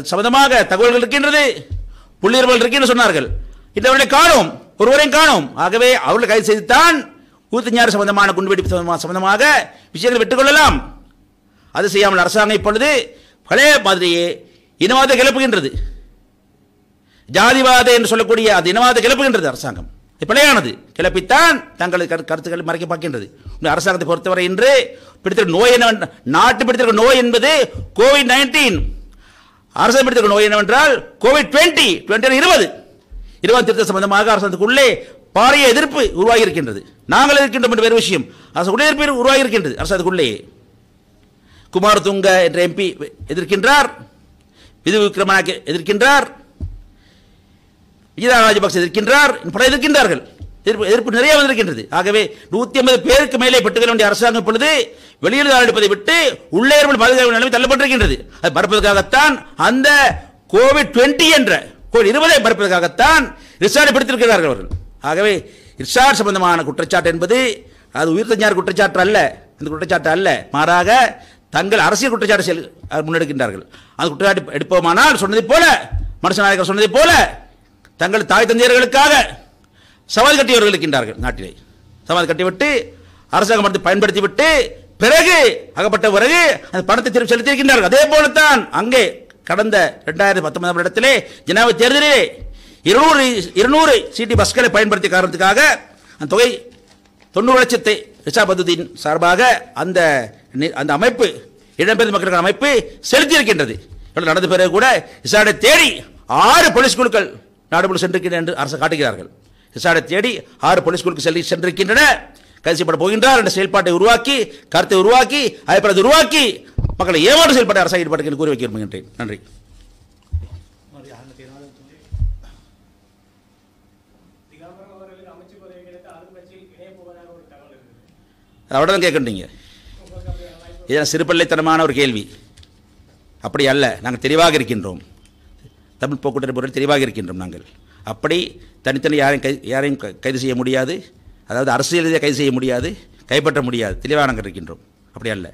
[SPEAKER 3] சம்மந்தமாக தகவல்கள் இருக்கின்றது புள்ளியர்கள் இருக்கின்ற சொன்னார்கள் இந்தவர்களை காணோம் ஒருவரையும் காணோம் ஆகவே அவர்களை கைது செய்துத்தான் ஊத்தஞ்சாறு சம்பந்தமான குண்டுவெடிப்பு சம்பந்தமாக விஷயங்களை விட்டுக்கொள்ளலாம் அது செய்யாமல் அரசாங்கம் இப்பொழுது பழைய மாதிரியே இனவாத கிளப்புகின்றது ஜாதிவாத என்று சொல்லக்கூடிய அது இனவாத கிளப்புகின்றது அரசாங்கம் பிழையானது கிளப்பித்தான் தங்களது கருத்துக்களை மறைக்க பார்க்கின்றது அரசாங்கத்தை பொறுத்தவரை இன்று பிடித்திருக்க நோய் என்ன நாட்டு பிடித்திருக்க நோய் என்பது கோவிட் நைன்டீன் அரசு பிடித்திருக்க நோய் என்னவென்றால் கோவிட் டுவெண்ட்டி டுவெண்ட்டி இருபது இருபது திருத்த சம்பந்தமாக அரசாங்கத்துக்குள்ளே பாரிய எதிர்ப்பு உருவாகி இருக்கின்றது நாங்கள் இருக்கின்றோம் என்று வேறு விஷயம் அரசு குடியிருப்பு உருவாகி இருக்கின்றது அரசாங்கத்துக்குள்ளே குமார் துங்க என்ற எம்பி எதிர்க்கின்றார் விது விக்ரமனாக்கு எதிர்க்கின்றார் விஜயதா ராஜபக்சே எதிர்க்கின்றார் பலர் எதிர்க்கின்றார்கள் எதிர்ப்பு எதிர்ப்பு நிறைய வந்திருக்கின்றது ஆகவே நூற்றி ஐம்பது பேருக்கு மேலே பெற்றுக்கொள்ள வேண்டிய அரசாங்கம் பொழுது வெளியில் எடுப்பதை விட்டு உள்ளே பாதுகாப்பு நிலைமை தள்ளப்பட்டிருக்கின்றது அது மறுப்பதற்காகத்தான் அந்த கோவிட் டுவெண்ட்டி என்ற கோவிட் இருபதை மறுப்பதற்காகத்தான் ரிசார்ட் பிடித்திருக்கிறார்கள் அவர்கள் ஆகவே ரிசார்ட் சம்பந்தமான குற்றச்சாட்டு என்பது அது உயிர் தஞ்சார் குற்றச்சாட்டு அல்ல அந்த குற்றச்சாட்டு அல்ல மாறாக தங்கள் அரசியல் குற்றச்சாட்டு செல் முன்னெடுக்கின்றார்கள் அந்த குற்றச்சாட்டு எடுப்போமானால் சொன்னதைப் போல மனுஷநாயகர் சொன்னதைப் போல தங்கள் தாய் தந்தையர்களுக்காக சவால் கட்டியவர்கள் இருக்கின்றார்கள் நாட்டிலே சவால் கட்டிவிட்டு அரசாங்கம் பயன்படுத்தி பயன்படுத்திவிட்டு பிறகு அகப்பட்ட பிறகு அந்த பணத்தை திருப்பி இருக்கின்றார்கள் அதே போலத்தான் அங்கே கடந்த ரெண்டாயிரத்தி பத்தொன்பதாம் இடத்திலே ஜனாவை தேர்தலே இருநூறு இருநூறு சிடி பஸ்களை பயன்படுத்தி காரணத்துக்காக அந்த தொகை தொண்ணூறு லட்சத்தை ரிஷாபதுதீன் சார்பாக அந்த அந்த அமைப்பு இடம்பெயர்ந்த மக்களுக்கான அமைப்பு செலுத்தியிருக்கின்றது நடந்த பிறகு கூட விசாரணை தேடி ஆறு போலீஸ் குழுக்கள் நாடுபடு சென்றிருக்கின்றன என்று அரசு காட்டுகிறார்கள் விசாரணை தேடி ஆறு போலீஸ் குழுக்கு செல்லி சென்றிருக்கின்றன கைது போகின்றார் என்ற செயல்பாட்டை உருவாக்கி கருத்தை உருவாக்கி அபிப்பிராயத்தை உருவாக்கி மக்களை ஏமாற்று செயல்பாட்டை அரசாங்க ஈடுபாடு கூறி வைக்க நன்றி அவ்வளோ தான் கேட்குறீங்க இதெல்லாம் சிறுபள்ளித்தனமான ஒரு கேள்வி அப்படி அல்ல நாங்கள் தெளிவாக இருக்கின்றோம் தமிழ் போக்குவரத்து பொருள் தெளிவாக இருக்கின்றோம் நாங்கள் அப்படி தனித்தனி யாரையும் கை யாரையும் கைது செய்ய முடியாது அதாவது அரசியல் ரீதியாக கைது செய்ய முடியாது கைப்பற்ற முடியாது தெளிவாக நாங்கள் இருக்கின்றோம் அப்படி அல்ல